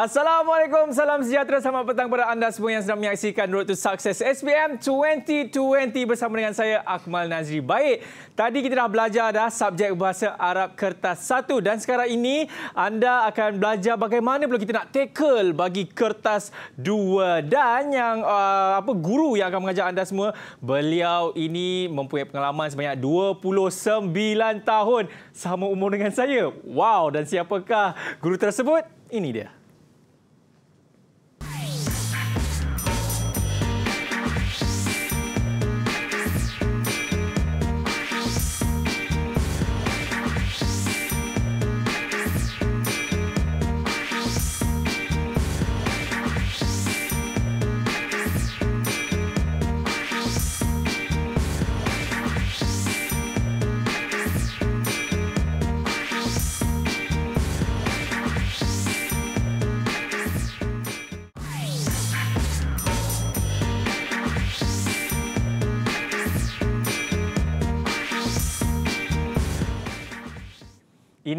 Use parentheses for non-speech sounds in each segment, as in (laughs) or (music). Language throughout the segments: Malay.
Assalamualaikum, salam sejahtera, selamat petang kepada anda semua yang sedang menyaksikan Road to Success SPM 2020 bersama dengan saya Akmal Nazri. Baik, tadi kita dah belajar dah subjek bahasa Arab kertas satu dan sekarang ini anda akan belajar bagaimana pula kita nak tackle bagi kertas dua dan yang uh, apa guru yang akan mengajar anda semua, beliau ini mempunyai pengalaman sebanyak 29 tahun sama umur dengan saya. Wow, dan siapakah guru tersebut? Ini dia.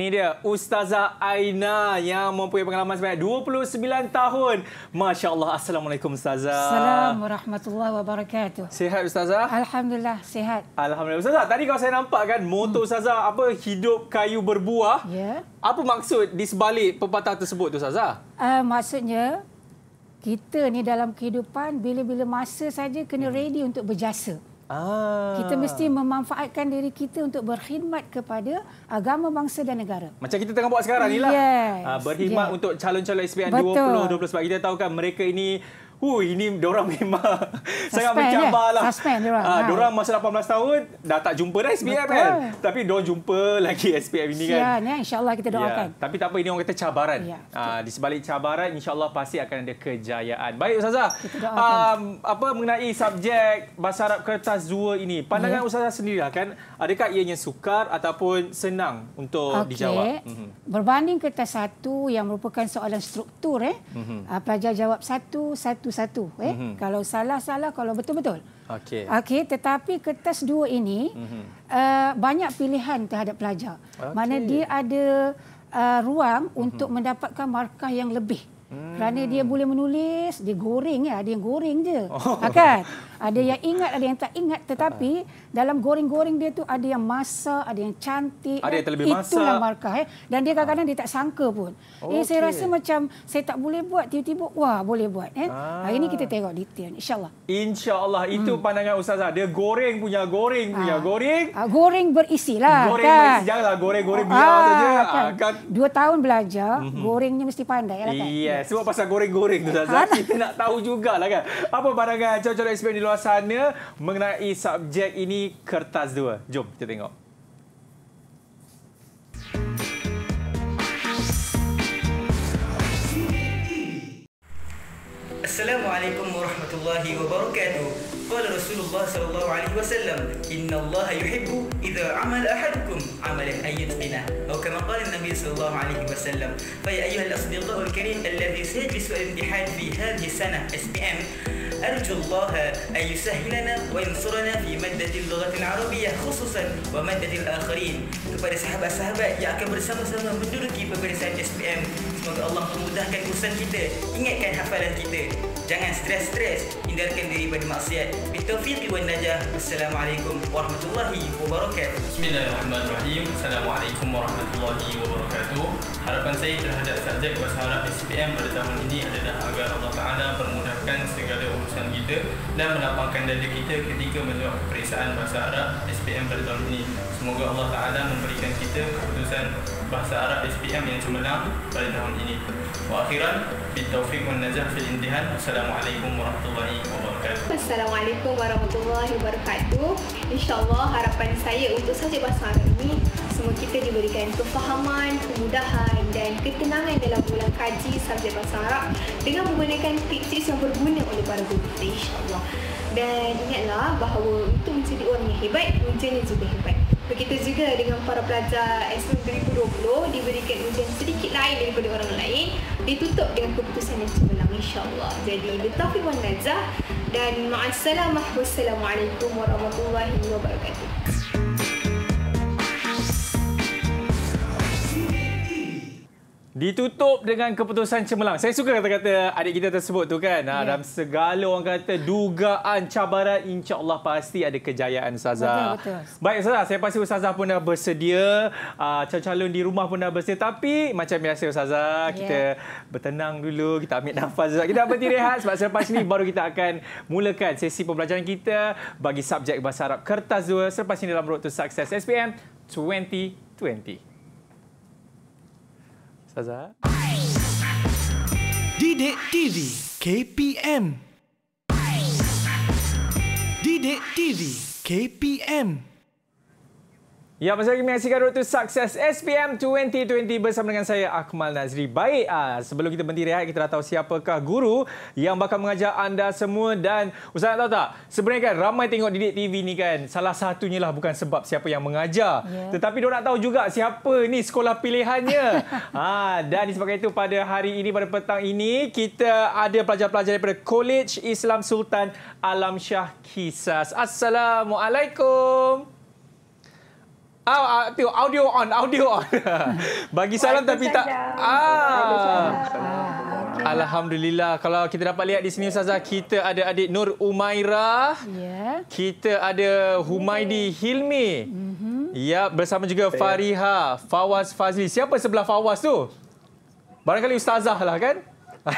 Ini dia Ustazah Aina yang mempunyai pengalaman sebanyak 29 tahun. Masya Allah. Assalamualaikum Ustazah. Assalamualaikum warahmatullahi wabarakatuh. Sihat Ustazah? Alhamdulillah, sihat. Alhamdulillah. Ustazah, tadi kalau saya nampak kan moto hmm. Ustazah apa hidup kayu berbuah. Ya. Yeah. Apa maksud di sebalik pepatah tersebut tu Ustazah? Uh, maksudnya kita ni dalam kehidupan bila-bila masa saja kena hmm. ready untuk berjasa. Ah. Kita mesti memanfaatkan diri kita untuk berkhidmat kepada agama bangsa dan negara. Macam kita tengah buat sekarang inilah. Yes. Ah, berkhidmat yes. untuk calon-calon SPM 2020 sebab kita tahu kan mereka ini hu ini dia orang memang (laughs) sangat mencabar cabar eh? lah. Suspend dia orang. Ha, ha. masa 18 tahun dah tak jumpa dah SPM kan? Betul. kan. Tapi dia jumpa lagi SPM (laughs) ini Sian, kan. Ya, insyaAllah kita doakan. Ya. Tapi tak apa, ini orang kata cabaran. Ya, ha, di sebalik cabaran, insyaAllah pasti akan ada kejayaan. Baik Ustazah, um, apa mengenai subjek Bahasa Arab Kertas 2 ini? Pandangan ya. Ustazah sendiri lah kan, adakah ianya sukar ataupun senang untuk okay. dijawab? Mhm. Berbanding kertas 1 yang merupakan soalan struktur, eh, mm-hmm. pelajar jawab satu, satu satu-satu. Eh? Mm-hmm. Kalau salah-salah, kalau betul-betul. Okey. Okay, tetapi kertas dua ini mm-hmm. uh, banyak pilihan terhadap pelajar. Okay. Mana dia ada uh, ruang mm-hmm. untuk mendapatkan markah yang lebih. Mm. Kerana dia boleh menulis, dia goreng ya, dia goreng je. Oh. Ha, kan? Ada yang ingat, ada yang tak ingat tetapi dalam goreng-goreng dia tu ada yang masa, ada yang cantik. Ada yang terlebih masa. Itulah markah ya. Dan dia kadang-kadang dia tak sangka pun. Okay. Eh saya rasa macam saya tak boleh buat tiba-tiba wah boleh buat eh. Ah. Hari ini kita tengok detail insya-Allah. Insya-Allah itu hmm. pandangan ustazah. Dia goreng punya goreng ah. punya ah. goreng. Ah, goreng berisi lah. Goreng kan? berisi janganlah goreng-goreng biasa ah, saja. Kan? Ah, kan? Dua tahun belajar, mm-hmm. gorengnya mesti pandai lah kan. Yes. Sebab pasal goreng-goreng tu Zaza. Ah. Kita nak tahu jugalah kan. Apa barangan calon-calon SPM di luar sana mengenai subjek ini kertas dua. Jom kita tengok. Assalamualaikum warahmatullahi wabarakatuh. Qala Rasulullah sallallahu alaihi wasallam, "Inna Allah yuhibbu idza amala ahadukum amalan ayyatan bina." Atau kama qala Nabi sallallahu alaihi wasallam, "Fa ya ayyuhal asdiqa al-karim allazi sajlisu al-imtihan fi hadhihi sana SPM, أرجو الله أن يسهلنا وينصرنا في مادة اللغة العربية خصوصا ومادة الآخرين kepada sahabat-sahabat yang akan bersama-sama menduduki peperiksaan SPM semoga Allah memudahkan urusan kita ingatkan hafalan kita jangan stres-stres hindarkan diri pada maksiat bitaufiq wa najah assalamualaikum warahmatullahi wabarakatuh bismillahirrahmanirrahim assalamualaikum warahmatullahi wabarakatuh harapan saya terhadap subjek bahasa Arab SPM pada tahun ini adalah agar Allah Taala permudahkan segala urusan kesihatan kita dan melapangkan dada kita ketika menjawab peperiksaan bahasa Arab SPM pada tahun ini. Semoga Allah Ta'ala memberikan kita keputusan bahasa Arab SPM yang cemerlang pada tahun ini. Wa akhiran, bintaufiq wa najah fil intihan. Assalamualaikum warahmatullahi wabarakatuh. Assalamualaikum warahmatullahi wabarakatuh. InsyaAllah harapan saya untuk saja bahasa Arab ini semua kita diberikan kefahaman, kemudahan dan ketenangan dalam bulan kaji subjek bahasa Arab dengan menggunakan tips-tips yang berguna oleh para guru kita insyaAllah. Dan ingatlah bahawa untuk menjadi orang yang hebat, yang juga hebat. Begitu juga dengan para pelajar SM 2020 diberikan ujian sedikit lain daripada orang lain ditutup dengan keputusan yang cemerlang insyaAllah. Jadi, bertafiq wa najah dan ma'assalamah wassalamualaikum warahmatullahi wabarakatuh. ditutup dengan keputusan cemerlang. Saya suka kata-kata adik kita tersebut tu kan. Ah, ya. Dalam segala orang kata dugaan cabaran insya-Allah pasti ada kejayaan Saza. Baik Saza, saya pasti Ustazah pun dah bersedia, ah, calon-calon di rumah pun dah bersedia tapi macam biasa Ustazah, ya. kita bertenang dulu, kita ambil nafas dulu, kita berhenti rehat sebab selepas ini baru kita akan mulakan sesi pembelajaran kita bagi subjek bahasa Arab kertas 2 selepas ini dalam road to success SPM 2020. Saza. Didik TV KPM. Didik TV KPM. Ya, masa lagi menyaksikan Road to Success SPM 2020 bersama dengan saya, Akmal Nazri. Baik, ah, sebelum kita berhenti rehat, kita dah tahu siapakah guru yang bakal mengajar anda semua. Dan Ustaz nak tahu tak, sebenarnya kan ramai tengok Didik TV ni kan, salah satunya lah bukan sebab siapa yang mengajar. Yeah. Tetapi dia nak tahu juga siapa ni sekolah pilihannya. ha, (laughs) dan sebagai itu, pada hari ini, pada petang ini, kita ada pelajar-pelajar daripada College Islam Sultan Alam Shah Kisas. Assalamualaikum. Ah, ah, tengok audio on, audio on. (laughs) Bagi salam tapi tak. Ah. Alhamdulillah. Kalau kita dapat lihat di sini Ustazah, kita ada adik Nur Umairah. Ya. Yeah. Kita ada Humaidi Hilmi. Mm-hmm. Ya, bersama juga yeah. Fariha, Fawaz Fazli. Siapa sebelah Fawaz tu? Barangkali Ustazah lah kan? (laughs)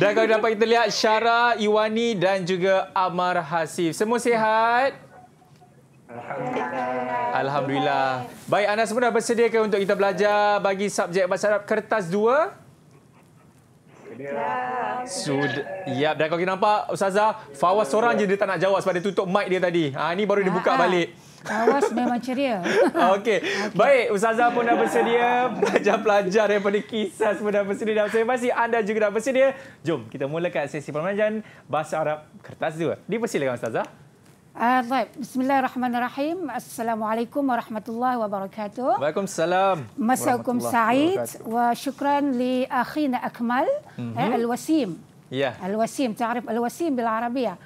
dan kalau dapat kita lihat Syara, Iwani dan juga Amar Hasif. Semua sihat? Alhamdulillah. Alhamdulillah. Baik, anda semua dah bersedia ke untuk kita belajar bagi subjek Bahasa Arab kertas dua? Ya. Sud. Ya, dan kau kita nampak Ustazah Fawaz seorang je dia tak nak jawab sebab dia tutup mic dia tadi. Ha ini baru dibuka Aa, ah, ah. balik. Fawaz memang ceria. (laughs) Okey. Okay. Baik, Ustazah pun dah bersedia belajar pelajar daripada kisah semua dah bersedia dan saya masih anda juga dah bersedia. Jom kita mulakan sesi pembelajaran bahasa Arab kertas 2. Dipersilakan Ustazah. آه طيب بسم الله الرحمن الرحيم السلام عليكم ورحمة الله وبركاته وعليكم السلام مساكم سعيد وشكرا لأخينا أكمل آه، الوسيم Yeah. الوسيم تعرف الوسيم بالعربية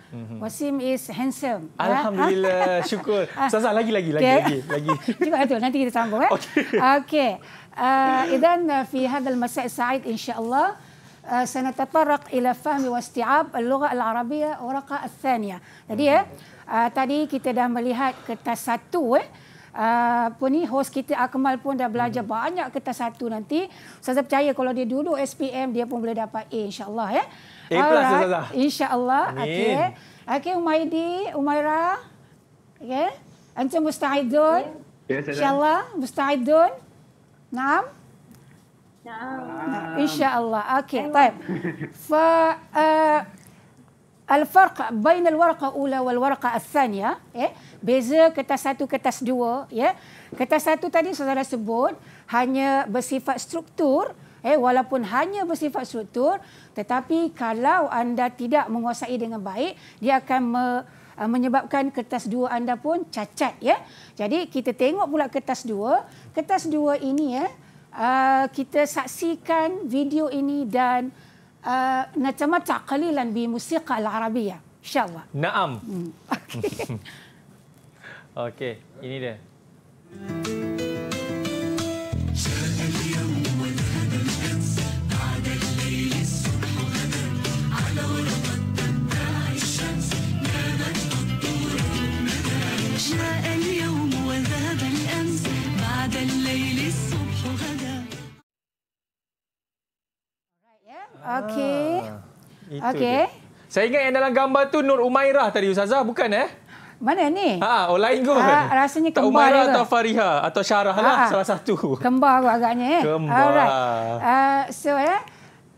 وسيم is handsome الحمد لله (laughs) شكرا lagi lagi lagi lagi lagi Cuba tu nanti kita sambung إذا في هذا المساء السعيد إن شاء الله آه، سنتطرق إلى فهم واستيعاب اللغة العربية ورقة الثانية Jadi ya uh, tadi kita dah melihat kertas satu eh Uh, apa ni host kita Akmal pun dah belajar hmm. banyak kertas satu nanti. Saya percaya kalau dia dulu SPM dia pun boleh dapat A insya-Allah ya. A plus right. insya-Allah. Okey. Okey Umaidi, Umaira. Okey. Antum mustaidun? Yeah. Ya, Insya-Allah mustaidun. Naam. Naam. Nah, insya-Allah. Okey, baik. Fa uh, الفرق بين الورقه الاولى والورقه الثانيه eh, beza kertas satu kertas dua ya yeah. kertas satu tadi saudara sebut hanya bersifat struktur eh walaupun hanya bersifat struktur tetapi kalau anda tidak menguasai dengan baik dia akan eh, menyebabkan kertas dua anda pun cacat ya jadi kita tengok pula kertas dua kertas dua ini ya eh, kita saksikan video ini dan نتمتع قليلا بموسيقى العربية إن شاء الله نعم أوكي أوكي إني ده Okey. Ah. Okey. Saya ingat yang dalam gambar tu Nur Umairah tadi Ustazah, bukan eh? Mana ni? Ha, ha online oh, lain Ha, rasanya kembar. Tak Umairah atau Fariha atau Syarah ha, lah ha. salah satu. Kembar kot agaknya. Eh? Kembar. Uh, so, ya. Eh?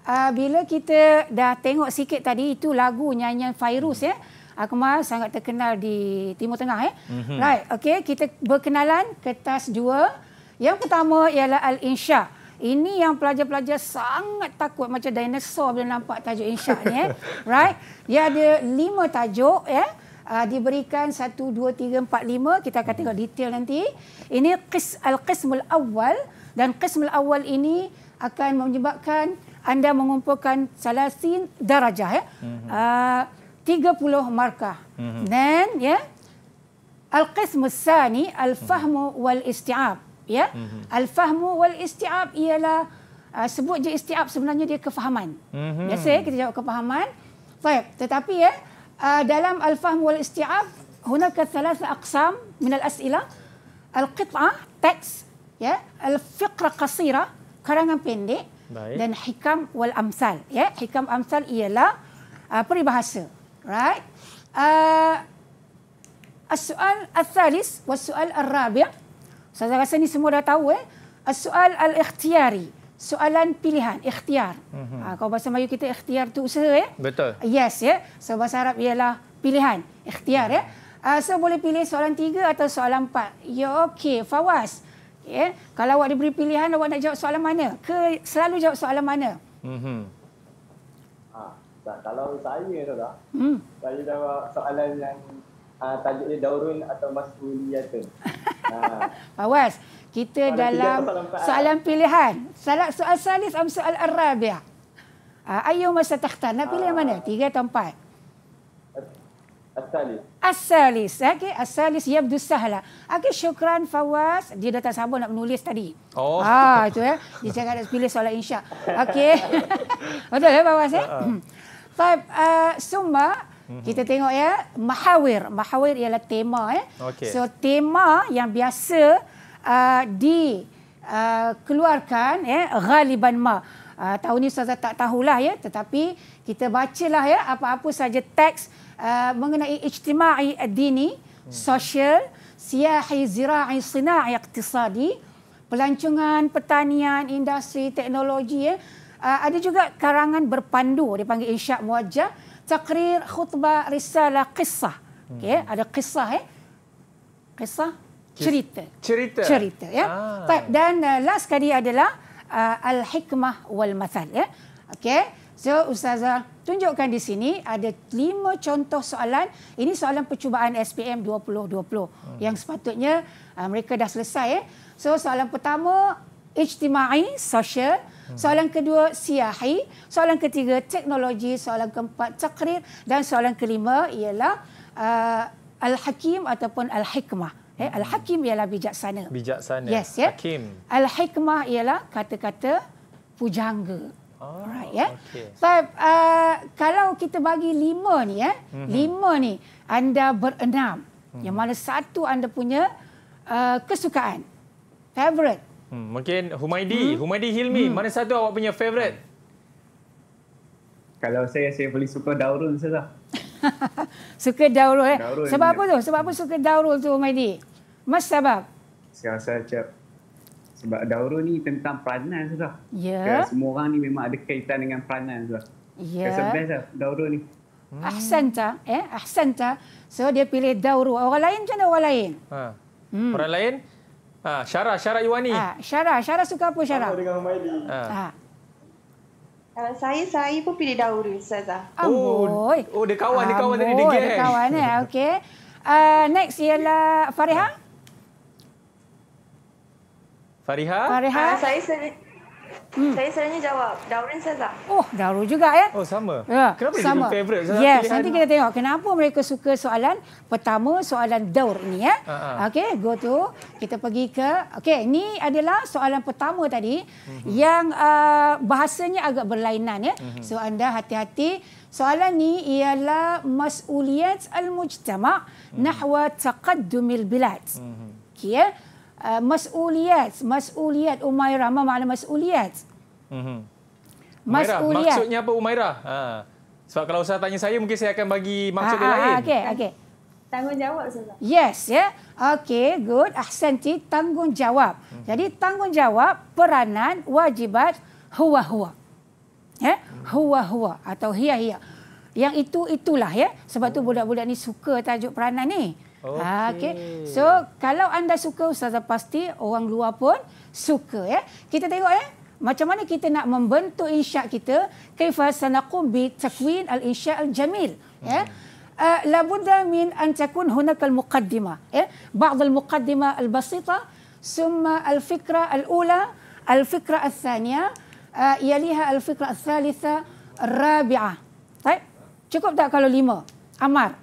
Uh, bila kita dah tengok sikit tadi itu lagu nyanyian Fairuz ya. Eh? Akmal sangat terkenal di Timur Tengah ya. Eh? Mm-hmm. Right, okey kita berkenalan kertas dua. Yang pertama ialah Al-Insya'. Ini yang pelajar-pelajar sangat takut macam dinosaur bila nampak tajuk insya ni. Eh. (laughs) Right? Dia ada lima tajuk. Eh. Uh, diberikan satu, dua, tiga, empat, lima. Kita akan tengok detail nanti. Ini qis, al-qismul awal. Dan qismul awal ini akan menyebabkan anda mengumpulkan salasin darajah. Eh. Mhm. Ah, uh, 30 markah. Mm-hmm. Then, ya. Yeah, Al-Qismu Sani, Al-Fahmu Wal-Isti'ab ya mm-hmm. al fahmu wal isti'ab ialah uh, sebut je isti'ab sebenarnya dia kefahaman mm-hmm. biasa ya kita jawab kefahaman baik tetapi ya uh, dalam al fahmu wal isti'ab hunaka thalath aqsam min al as'ila al qit'ah teks ya al fiqra qasira karangan pendek baik. dan hikam wal amsal ya hikam amsal ialah uh, peribahasa right uh, السؤال الثالث والسؤال keempat saya rasa ni semua dah tahu eh. Soal al-ikhtiari. Soalan pilihan, ikhtiar. Mm-hmm. Ha, kalau bahasa Melayu kita ikhtiar tu usaha ya. Eh? Betul. Yes ya. Yeah. So bahasa Arab ialah pilihan, ikhtiar ya. mm ya. Yeah. Uh, so boleh pilih soalan tiga atau soalan empat. Ya okey, Fawaz. Yeah. Kalau awak diberi pilihan awak nak jawab soalan mana? Ke selalu jawab soalan mana? Mm-hmm. Ha, kalau saya tu dah. Mm. Saya jawab soalan yang uh, tajuk daurun atau masuliyatun. (laughs) Pak ah. ah, Was, kita soalan dalam pilihan ah? soalan pilihan. salah soal salis atau soal arabia? Uh, ayo masa takhta. Nak pilih uh, mana? Tiga atau empat? Asalis, salis As-salis. Okey, as ya Abdul Sahla. Okay, syukran Fawaz. Dia dah tak sabar nak menulis tadi. Oh. Ah, itu ya. Dia cakap nak pilih soalan insya. Okey. (laughs) Betul ya Fawaz ya? Eh? Uh-huh. Five, uh, Suma, Mm-hmm. Kita tengok ya, mahawir. Mahawir ialah tema ya. Okay. So tema yang biasa uh, di uh, keluarkan ya ghaliban ma. Uh, tahun ni saya tak tahulah ya, tetapi kita bacalah ya apa-apa saja teks uh, mengenai ijtimai ad-dini, hmm. sosial, siyahi, zira'i, sina'i, iktisadi, pelancongan, pertanian, industri, teknologi ya. Uh, ada juga karangan berpandu dipanggil insya' muwajjah taqrir khutbah risalah kisah okey hmm. ada kisah eh kisah cerita cerita cerita ya ah. dan uh, last kali adalah uh, al hikmah wal mathal ya okay. so ustazah tunjukkan di sini ada lima contoh soalan ini soalan percubaan SPM 2020 hmm. yang sepatutnya uh, mereka dah selesai ya so soalan pertama ijtimai sosial. Soalan kedua, siahi. Soalan ketiga, teknologi. Soalan keempat, takrir. Dan soalan kelima ialah uh, al-hakim ataupun al-hikmah. Eh, hmm. al-hakim ialah bijaksana. Bijaksana. Yes, yeah. Hakim. Al-hikmah ialah kata-kata pujangga. Oh, Alright, yeah. Okay. So, uh, kalau kita bagi lima ni, eh, mm-hmm. lima ni anda berenam. Mm-hmm. Yang mana satu anda punya uh, kesukaan. Favorite. Hmm, mungkin Humaidi, hmm. Humaidi Hilmi, hmm. mana satu awak punya favorite? Kalau saya saya paling suka Daurul saja. lah. (laughs) suka Daurul eh. Daurul sebab apa tu? Sebab apa suka Daurul tu Humaidi? Mas sebab? Saya rasa cap sebab Daurul ni tentang peranan saya lah. Ya. Yeah. Semua orang ni memang ada kaitan dengan peranan saya Ya. Yeah. Saya best lah Daurul ni. Hmm. Ahsanta, eh? Ahsanta. So dia pilih Daurul. Orang lain macam mana orang lain? Ha. Hmm. Orang lain? Ha, ah, Syara, Syara Iwani. Ha, Syara, Syara suka apa Syara? Sama dengan ha. Ha. Uh, Saya saya pun pilih Daura Ustazah. Amboi. Oh, oh dia kawan, dia kawan tadi dia gang. Dia kawan eh. (laughs) Okey. Uh, next ialah Fariha. Fariha? Fariha. Uh, saya Hmm. Saya selalunya jawab daurin dan Sazah. Oh, Daru juga ya. Oh, sama. Ya. Kenapa sama. dia favorite? Sazah yes, nanti kita tengok kenapa mereka suka soalan pertama soalan Daur ini ya. Uh eh. -huh. Ha, ha. Okey, go to. Kita pergi ke Okey, ini adalah soalan pertama tadi uh mhm. -huh. yang uh, bahasanya agak berlainan ya. Uh eh. -huh. Mhm. So anda hati-hati. Soalan ni ialah masuliyat al-mujtama' uh mhm. -huh. nahwa taqaddumil bilad. Uh -huh. Okey. Ya? Uh, mas'uliyat mas'uliyat umairah apa makna mas'uliyat mhm. mas'uliyat maksudnya apa umairah ha sebab kalau usah tanya saya mungkin saya akan bagi maksud ah, dia ah, lain okey okey tanggungjawab ustaz yes ya yeah. okey good ahsanti tanggungjawab mm-hmm. jadi tanggungjawab peranan wajibat huwa huwa ya yeah? mm huwa huwa atau hia-hia. yang itu itulah ya yeah? sebab mm-hmm. tu oh. budak-budak ni suka tajuk peranan ni Okay. okay. So kalau anda suka Ustazah pasti orang luar pun suka ya. Kita tengok ya. Macam mana kita nak membentuk insya' kita. Kaifah sanakum bi takwin al-insya' al-jamil. Ya. Hmm. Ya. Uh, la budda min an takun hunaka al-muqaddimah. Ya. Ba'd al-muqaddimah al-basita. Summa al-fikra al-ula. Al-fikra al-thaniya. Uh, yaliha al-fikra al-thalitha. Rabi'ah. Right? Cukup tak kalau lima? Amar.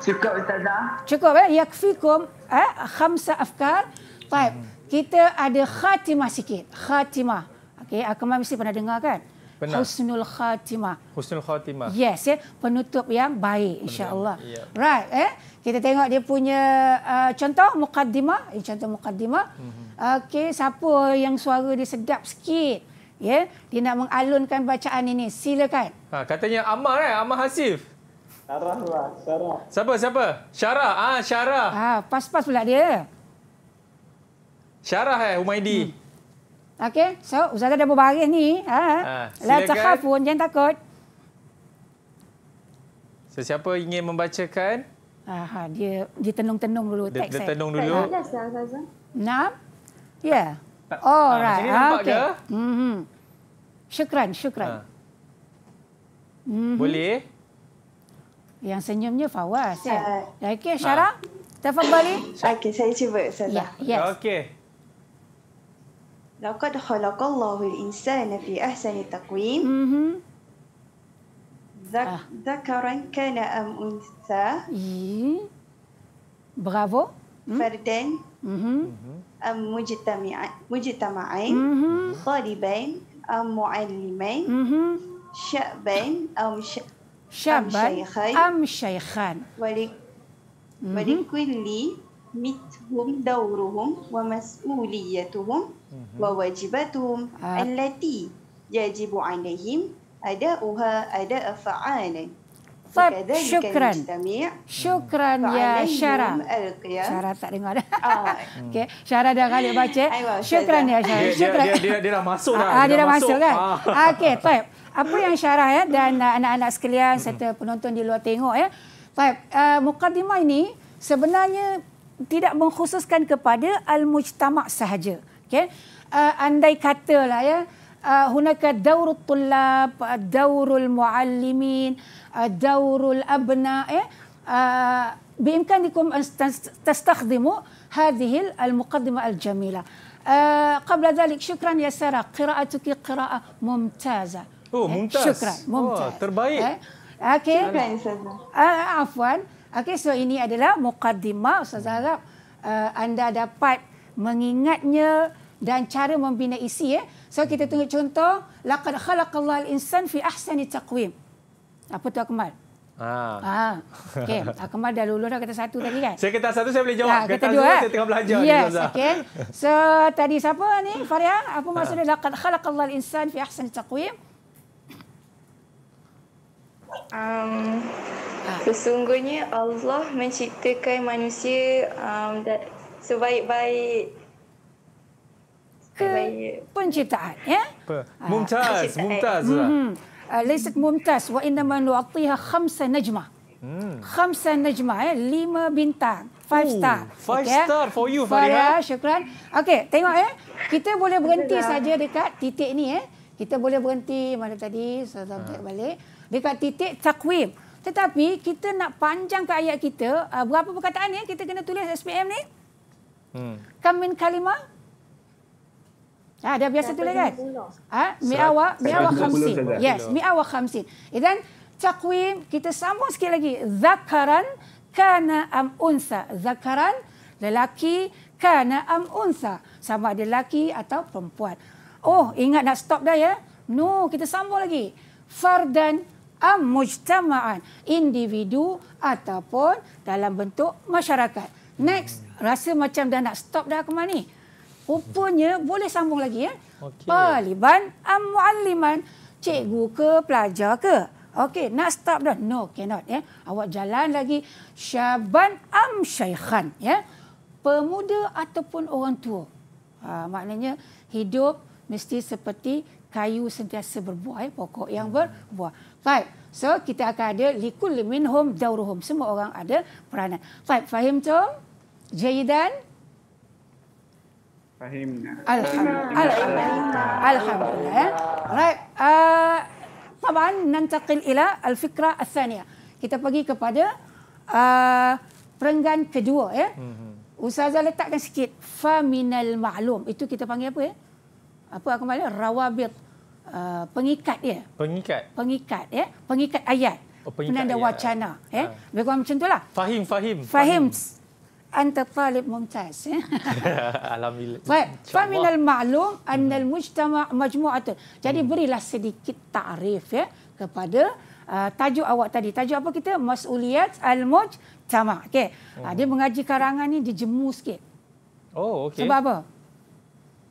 Cukup Ustazah. Cukup eh? Yakfikum eh? khamsa afkar. Baik. Kita ada khatimah sikit. Khatimah. Okay. Akamah mesti pernah dengar kan? Pernah. Husnul khatimah. Husnul khatimah. Yes, ya. Penutup yang baik insya-Allah. Yeah. Right, eh? Kita tengok dia punya uh, contoh mukaddimah, eh, contoh mukaddimah. Mm-hmm. Okey, siapa yang suara dia sedap sikit? Ya, yeah? dia nak mengalunkan bacaan ini. Silakan. Ha, katanya Amar eh, Amar Hasif. Syarah lah, Syarah. Siapa, siapa? Syarah, ah ha, Ah, pas-pas pula dia. Syarah eh, Humaidi. Hmm. Okey, so usaha dah berbaris ni. Ha? ha ah, La cakapun, jangan takut. Sesiapa so, ingin membacakan? Ah, dia dia tenung-tenung dulu dia, teks. Dia tenung dulu. Enam? Ya. Yeah. Oh, ah, right. Ha, ah, okay. Mm -hmm. Syukran, syukran. Ha. Mm -hmm. Boleh? Yang senyumnya Fawaz. Kan? Ya. Yeah. Okey, Syara. Ha. Telefon balik. Okey, saya cuba. Ya. yeah. Yes. Okey. Laqad khalaqallahu al-insana fi ahsani taqwim. Mhm. Zakaran kana am unsa. Bravo. Hmm? Fardan. Mhm. Am mujtami'a mujtama'ain. Mhm. Talibain am muallimain. Mhm. Sya'ban am Syabat am syaikhan. Mhm. Walik walik kulli mithum dauruhum wa mas'uliyatuhum mhm. wa wajibatuhum ah. allati yajibu alaihim ada'uha ada'a fa'alan. Taib, syukran. Syukran ya Syara. Syara tak dengar dah. Ah. (laughs) Okey, Syara dah kali baca. Syukran ya Syara. Syukran. Dia, dia, dia, dia dah masuk ah, dah. Ah, dia, dah, dah masuk, kan? Ah. Okey, taib apa yang syarah ya dan uh, anak-anak sekalian hmm. serta penonton di luar tengok ya. Baik, uh, mukadimah ini sebenarnya tidak mengkhususkan kepada al-mujtama' sahaja. Okey. Uh, andai katalah ya uh, hunaka daurut tullab, uh, daurul muallimin, uh, daurul abna ya. Uh, بإمكانكم أن تستخدموا هذه المقدمة الجميلة. قبل ذلك شكرا يا سارة قراءتك قراءة ممتازة. Oh, eh, oh, mumtaz. syukran, mumtaz. Oh, terbaik. Eh? Okey. Syukran, Ustazah. Uh, afwan. Okey, so ini adalah mukaddimah, Ustazah hmm. harap. Uh, anda dapat mengingatnya dan cara membina isi. Eh? So, kita hmm. tunggu contoh. Laqad khalaqallah al-insan fi ahsani taqwim. Apa tu Akmal? Ah. ah. Okay. (laughs) Akmal dah lulus dah kata satu tadi kan? Saya kata satu saya boleh jawab. Nah, kata, dua, saya tengah belajar. Kan? Yes, okay. So tadi siapa ni? Faria, apa maksudnya? Laqad khalaqallah al-insan fi ahsani taqwim. Um, sesungguhnya Allah menciptakan manusia um, sebaik-baik penciptaan ya ah. mumtaz mumtaz mhm. ah, Laisat mumtaz wa inna man nu'tiha khamsa najma hmm. khamsa najma ya lima bintang five star five ya? star for you Fariha syukran okey tengok ya kita boleh berhenti saja dekat titik ni ya kita boleh berhenti mana tadi saya tak balik dekat titik takwim. Tetapi kita nak panjang ke ayat kita, uh, berapa perkataan ya kita kena tulis SPM ni? Hmm. Kamin kalima. Ah, dah biasa tulis kan? Ah, ha? mi'awa, mi'awa khamsin. Yes, eh, mi'awa khamsin. Dan takwim, kita sambung sikit lagi. Zakaran kana am unsa. Zakaran, lelaki kana am unsa. Sama ada lelaki atau perempuan. Oh, ingat nak stop dah ya? No, kita sambung lagi. Fardan am mujtama'an individu ataupun dalam bentuk masyarakat. Next, hmm. rasa macam dah nak stop dah aku ni. Rupanya boleh sambung lagi ya. Paliban okay. am mualliman, cikgu ke pelajar ke? Okey, nak stop dah. No, cannot ya. Awak jalan lagi. Syaban am syaikhan ya. Pemuda ataupun orang tua. Ha, maknanya hidup mesti seperti kayu sentiasa berbuah, ya. pokok yang hmm. berbuah. Right. So kita akan ada likul min hum dauruhum. Semua orang ada peranan. Right. Fahim tu? Jaidan? Fahim. Alhamdulillah. Alhamdulillah. Alhamdulillah. Ya. Alhamdulillah. Right. Uh, taban nantaqil ila al-fikra al-thaniya. Kita pergi kepada uh, perenggan kedua. Ya. Eh? Ustazah letakkan sikit. Faminal ma'lum. Itu kita panggil apa ya? Apa aku panggil? Rawabit. Rawabit. Uh, pengikat dia. Pengikat. Pengikat ya. Pengikat ayat. Oh, pengikat Penanda ayat. wacana ya. Ha. Lebih kurang macam itulah. Fahim, fahim. Fahim. Anta talib mumtaz. Ya. (laughs) Alhamdulillah. Fa min al-ma'lum anna al-mujtama' hmm. majmu'atun. Jadi hmm. berilah sedikit takrif ya kepada uh, tajuk awak tadi. Tajuk apa kita? Mas'uliyat al-mujtama'. Okey. Hmm. Uh, dia mengaji karangan ni dijemu sikit. Oh, okey. Sebab apa?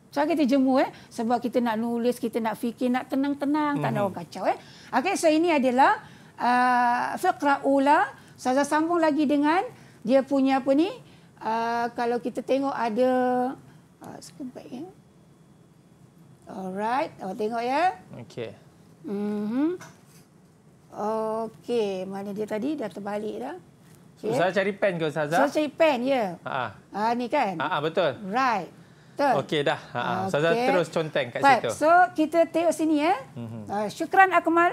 So kita jemu eh sebab kita nak nulis, kita nak fikir, nak tenang-tenang, mm-hmm. tak ada mhm. orang kacau eh. Okey, so ini adalah uh, fiqra ula. Saya sambung lagi dengan dia punya apa ni? Uh, kalau kita tengok ada uh, sekejap ya. Eh. Alright, awak tengok ya. Okey. Mhm. Okey, mana dia tadi? Dah terbalik dah. Okay. Ustazah cari pen ke Ustazah? Ustazah cari pen, ya. Yeah. Ha. Ah, ha, ni kan? Ha, betul. Right. Betul. Okey dah. Ha -ha. Okay. terus conteng kat Baik. situ. So kita tengok sini ya. Mm -hmm. uh, syukran Akmal.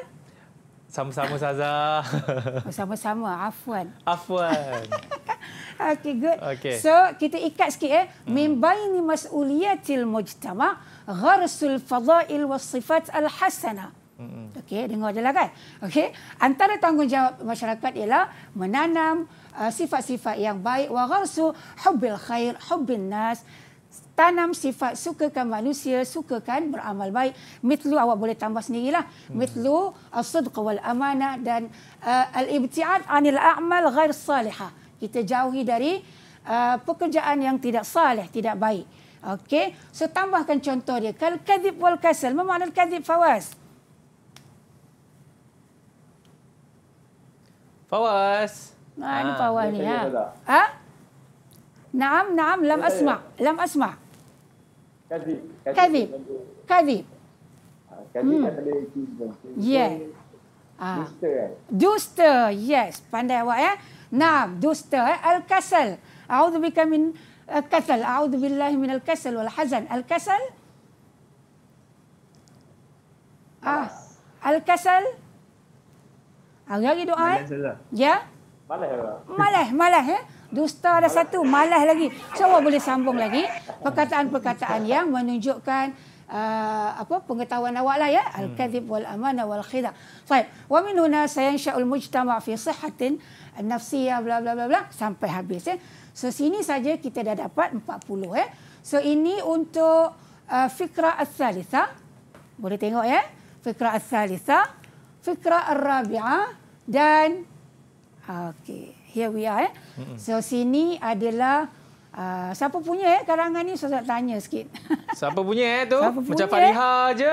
Sama-sama Saza. (laughs) Sama-sama. Afwan. Afwan. (laughs) Okey good. Okay. So kita ikat sikit eh. Min baini mas'uliyatil mujtama' gharsul fadail wassifat alhasana. Hmm. Okey, dengar je lah kan. Okey, antara tanggungjawab masyarakat ialah menanam ah, sifat-sifat uh, yang baik wa gharsu hubbil khair, hubbin nas, tanam sifat sukakan manusia, sukakan beramal baik. Mitlu awak boleh tambah sendirilah. Mitlu as-sidq wal amanah dan uh, al-ibti'ad anil a'mal ghair salihah. Kita jauhi dari uh, pekerjaan yang tidak salih, tidak baik. Okey. So tambahkan contoh dia. Kal kadhib wal kasal. Apa makna kadhib Fawaz? Fawaz. Mana ya. ha, Fawaz ni? Ha? Ha? نعم نعم لم اسمع لم اسمع كذب كذب كذب دوستر يس pandai awak ya نعم دوستر الكسل اعوذ بك من الكسل اعوذ بالله من الكسل والحزن الكسل اه الكسل Ah, lagi doa. Malas lah. Ya? Malas lah. Malas, malas. Eh? Dusta ada satu, malas lagi. So awak boleh sambung lagi perkataan-perkataan yang menunjukkan uh, apa pengetahuan awak lah ya. Hmm. Al-kadhib wal-amana wal-khidah. Baik. Wa min sayansya'ul mujtama' fi sihatin nafsiyah bla bla bla bla sampai habis ya. So sini saja kita dah dapat 40 ya. So ini untuk uh, fikra al-thalitha. Boleh tengok ya. Fikrah al-thalitha. Fikra al-rabi'ah. Dan... Okey here we are. Eh. So sini adalah uh, siapa punya eh karangan ni saya nak tanya sikit. (laughs) Siapa punya eh tu? Siapa Macam Fariha eh? aje.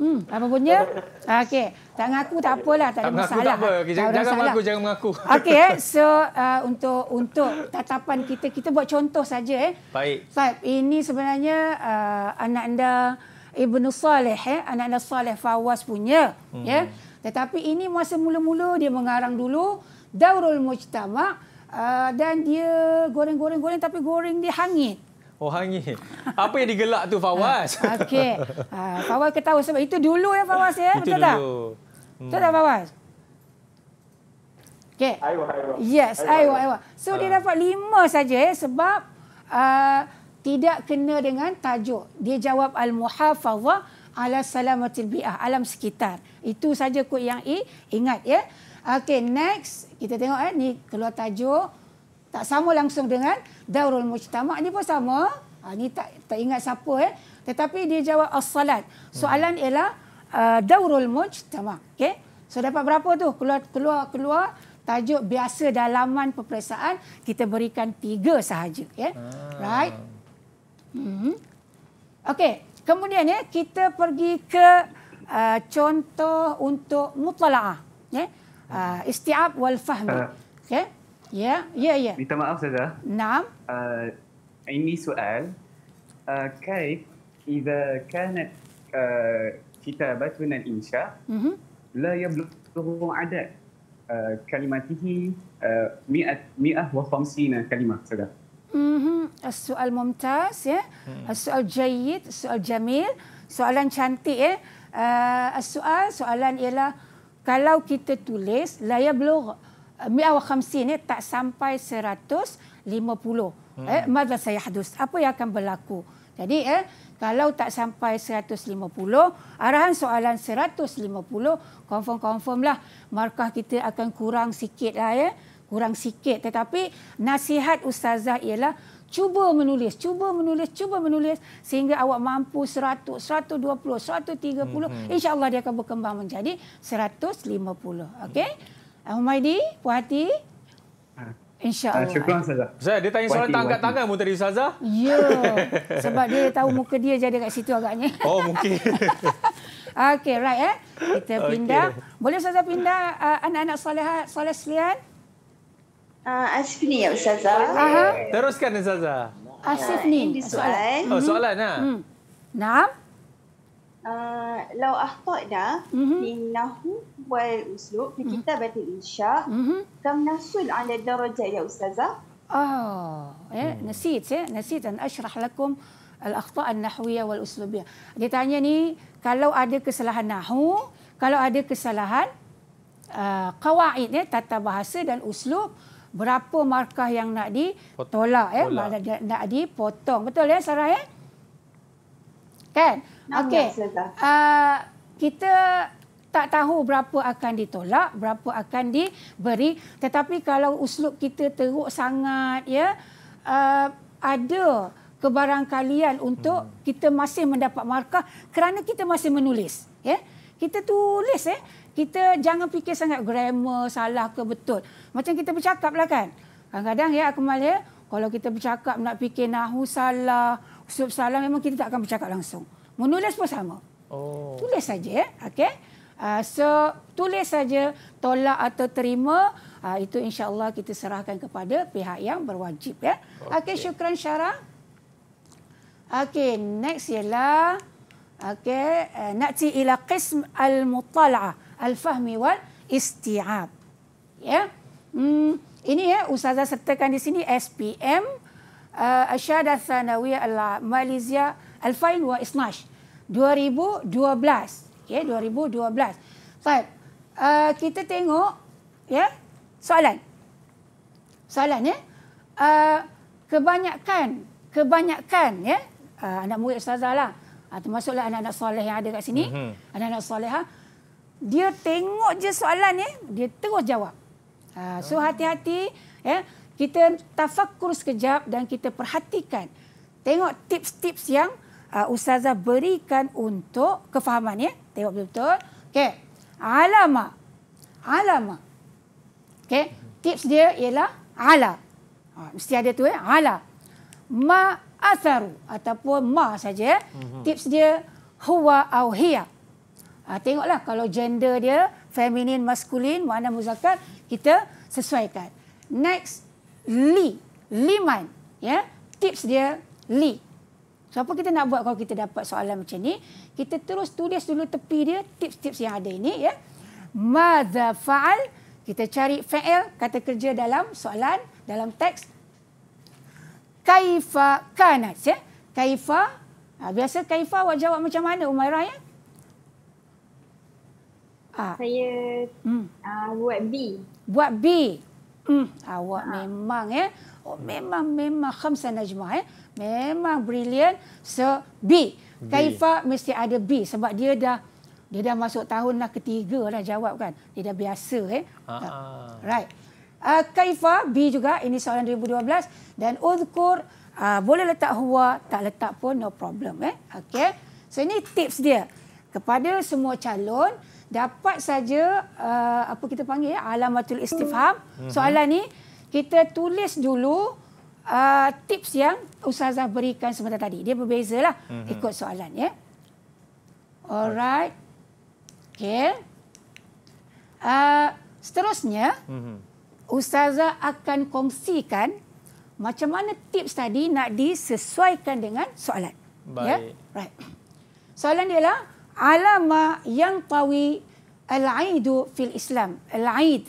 Hmm, apa punya? Okey, tak mengaku tak apalah, tak ada tak masalah. Tak apa. Okay, tak jangan masalah. mengaku, jangan mengaku. (laughs) Okey, eh. (laughs) so uh, untuk untuk tatapan kita, kita buat contoh saja eh. Baik. Baik, ini sebenarnya uh, anak anda Ibnu Saleh eh, anak anda Saleh Fawaz punya, hmm. ya. Yeah? Tetapi ini masa mula-mula dia mengarang dulu Daurul Mujtama uh, dan dia goreng-goreng-goreng tapi goreng dia hangit. Oh hangit. Apa yang digelak tu Fawaz? (laughs) Okey. Uh, Fawaz ketawa sebab itu dulu ya Fawaz ya. Itu Betul dulu. tak? Betul tak hmm. Fawaz? Okey. Ayo, ayo. Yes, ayo, ayo. So uh. dia dapat lima saja ya, sebab uh, tidak kena dengan tajuk. Dia jawab Al-Muhafazah ala salamatil bi'ah, alam sekitar. Itu saja kod yang I, ingat ya. Okey, next kita tengok eh ni keluar tajuk tak sama langsung dengan Daurul Mujtama' ni pun sama. Ha, ni tak tak ingat siapa eh. Tetapi dia jawab as-salat. Soalan hmm. ialah uh, Daurul Mujtama'. Okey. So dapat berapa tu? Keluar keluar keluar tajuk biasa dalaman peperiksaan kita berikan tiga sahaja ya. Yeah? Hmm. Right. Mhm. Okey, Kemudiannya eh, kita pergi ke uh, contoh untuk mutalaah, ya. Eh, uh, istiab wal fahmi. Okey. Uh. Eh, ya, ya, ya. Minta maaf saja. Naam. Uh, ini soal uh, kaif jika kanat uh, kitabatun al-insya mm -hmm. la yablughu adad uh, kalimatihi uh, mi'at kalimat saja. Mhm. Ah, soal mumtaz, ya. Hmm. Ah, soal jayid, soal jamil, soalan cantik. Ya. Ah, soal, soalan ialah kalau kita tulis layar blur mi'awak khamsi ini ya, tak sampai seratus lima puluh. Hmm. Eh, Mada saya hadus, apa yang akan berlaku? Jadi ya, kalau tak sampai seratus lima puluh, arahan soalan seratus lima puluh, confirm-confirm lah markah kita akan kurang sikit lah ya kurang sikit tetapi nasihat ustazah ialah cuba menulis cuba menulis cuba menulis sehingga awak mampu 100 120 130 mm-hmm. insyaallah dia akan berkembang menjadi 150 okey Ahmadi puati ah. insya Allah ah, saya dia tanya soalan wati, tak angkat tangan pun tadi Ustazah. Ya. (laughs) Sebab dia tahu muka dia je ada kat situ agaknya. Oh, mungkin. (laughs) Okey, right eh. Kita pindah. Okay. Boleh Ustazah pindah uh, anak-anak solehah soleh selian? Uh, Asif ni ya Ustazah. Aha. Teruskan Ustazah. Asif ni. Ini soalan. Oh, soalan lah. Hmm. Naam. Uh, Lau dah, mm -hmm. nahu wal uslub, mm -hmm. kita batin insya, mm -hmm. kam nasul ala darajat ya Ustazah. Oh, ya, hmm. nasit ya, nasit dan asyrah lakum al-akhtak al-nahwiyah wal-uslubiyah. Dia tanya ni, kalau ada kesalahan nahu, kalau ada kesalahan uh, ah, kawaid ya, tata bahasa dan uslub, berapa markah yang nak ditolak ya eh? Tolak. Nak, nak, nak dipotong betul ya Sarah ya kan okey uh, kita tak tahu berapa akan ditolak berapa akan diberi tetapi kalau uslub kita teruk sangat ya uh, ada kebarangkalian untuk hmm. kita masih mendapat markah kerana kita masih menulis ya kita tulis ya kita jangan fikir sangat grammar salah ke betul. Macam kita bercakap lah kan. Kadang-kadang ya Akmal ya, kalau kita bercakap nak fikir nahu salah, usul salah memang kita tak akan bercakap langsung. Menulis pun sama. Oh. Tulis saja ya. Okay? Uh, ah, so tulis saja tolak atau terima uh, itu insya-Allah kita serahkan kepada pihak yang berwajib ya. Okey, okay, syukran Syara. okay next ialah Okey, uh, eh, nanti ila qism al mutalaa Al-fahmi الفهم isti'ab, ya hmm, ini ya ustazah sertakan di sini SPM uh, Asyada Sanawi al Malaysia Alfain wa Isnash 2012 ya 2012 Baik, uh, kita tengok ya soalan soalan ya uh, kebanyakan kebanyakan ya uh, anak murid ustazah lah uh, termasuklah anak-anak soleh yang ada kat sini mm-hmm. anak soleh ha? dia tengok je soalan ni, eh, dia terus jawab. Ha, so hati-hati, ya. kita tafakkur sekejap dan kita perhatikan. Tengok tips-tips yang uh, ustazah berikan untuk kefahaman ya. Tengok betul-betul. Okey. Alama. Alama. Okey. Tips dia ialah ala. Ha, mesti ada tu ya. Eh? Ala. Ma asaru ataupun ma saja. Ya. Tips dia huwa au hiya. Ha, tengoklah kalau gender dia feminine, maskulin, mana muzakkar kita sesuaikan. Next, li, liman. Ya, tips dia li. So apa kita nak buat kalau kita dapat soalan macam ni? Kita terus tulis dulu tepi dia tips-tips yang ada ini ya. Madza fa'al? Kita cari fa'il kata kerja dalam soalan, dalam teks. Kaifa kanat ya? Kaifa? Ha, biasa kaifa awak jawab macam mana Umairah ya? Ah. Saya hmm. uh, buat B. Buat B. Hmm. Awak ah. memang ya. Oh, memang memang khamsah najmah ya. Memang brilliant. So B. B. Kaifa mesti ada B sebab dia dah dia dah masuk tahun dah ketiga dah jawab kan. Dia dah biasa eh. Ha. Ah. Right. Uh, Kaifa B juga ini soalan 2012 dan uzkur uh, boleh letak huwa tak letak pun no problem eh. Okey. So ini tips dia kepada semua calon dapat saja uh, apa kita panggil ya alamatul istifham. Hmm. Soalan ni kita tulis dulu uh, tips yang ustazah berikan sebentar tadi. Dia berbezalah uh ikut soalan ya. Alright. Okay. Uh, seterusnya uh ustazah akan kongsikan macam mana tips tadi nak disesuaikan dengan soalan. Ya? Baik. Ya? Right. Soalan dia lah alama yang tawi al-aidu fil Islam. Al-aid.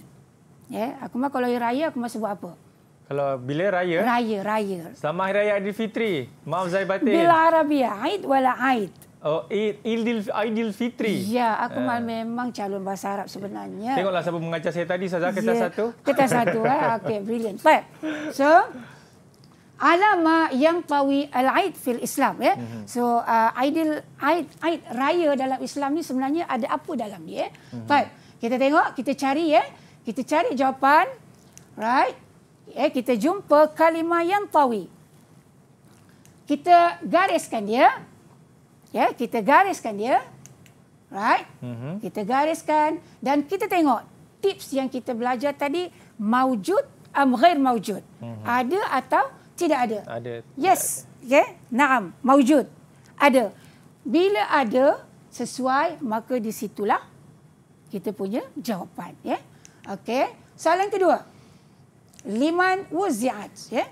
Ya, aku mah kalau raya aku mah sebut apa? Kalau bila raya? Raya, raya. Selamat hari raya Aidilfitri. Maaf Zai batin. Bila Arabia, aid wala aid. Oh, Idil Idil Fitri. Ya, aku uh. memang calon bahasa Arab sebenarnya. Tengoklah siapa mengajar saya tadi, Saza, kita yeah. satu. Kita satu, eh. (laughs) okay, brilliant. Baik, so, alama yang pawi al-aid fil Islam ya. Mm-hmm. So uh, aidil aid aid raya dalam Islam ni sebenarnya ada apa dalam dia? Mm-hmm. Ya? Baik. Kita tengok, kita cari ya. Kita cari jawapan. Right? Ya, kita jumpa kalimah yang tawi. Kita gariskan dia. Ya, kita gariskan dia. Right? Mm-hmm. Kita gariskan dan kita tengok tips yang kita belajar tadi maujud am ghair maujud. Mm-hmm. Ada atau tidak ada. Ada. Yes. Ya, okay. naam, maujud. Ada. Bila ada sesuai maka di situlah kita punya jawapan, ya. Yeah. Okey. Soalan kedua. Liman wuzi'at, ya. Yeah.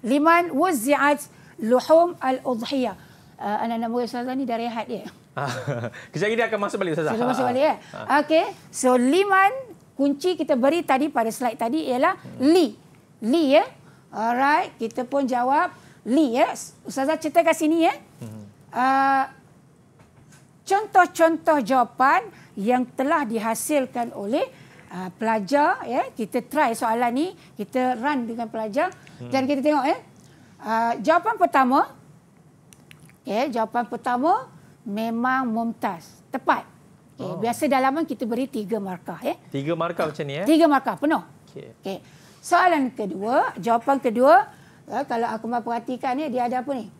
Liman wuzi'at luhum al-udhiyah. Uh, anak-anak murid Ustazah ni dah rehat dia. Ah, (laughs) kejap lagi dia akan masuk balik Ustazah. Sudah masuk ah, balik ya. Eh? Ah. Okey. So liman kunci kita beri tadi pada slide tadi ialah hmm. li. Li ya. Eh? Alright, kita pun jawab Lee ya. Ustazah cerita kat sini ya. Uh, contoh-contoh jawapan yang telah dihasilkan oleh uh, pelajar ya. Kita try soalan ni, kita run dengan pelajar mhm. dan kita tengok ya. Uh, jawapan pertama okay, ya, jawapan pertama memang mumtaz. Tepat. Okay, eh, oh. biasa dalaman kita beri tiga markah ya. Tiga markah macam ni ya. Tiga markah penuh. Okey. Okay. Soalan kedua, jawapan kedua, ya, kalau aku mahu perhatikan ni, dia ada apa ni?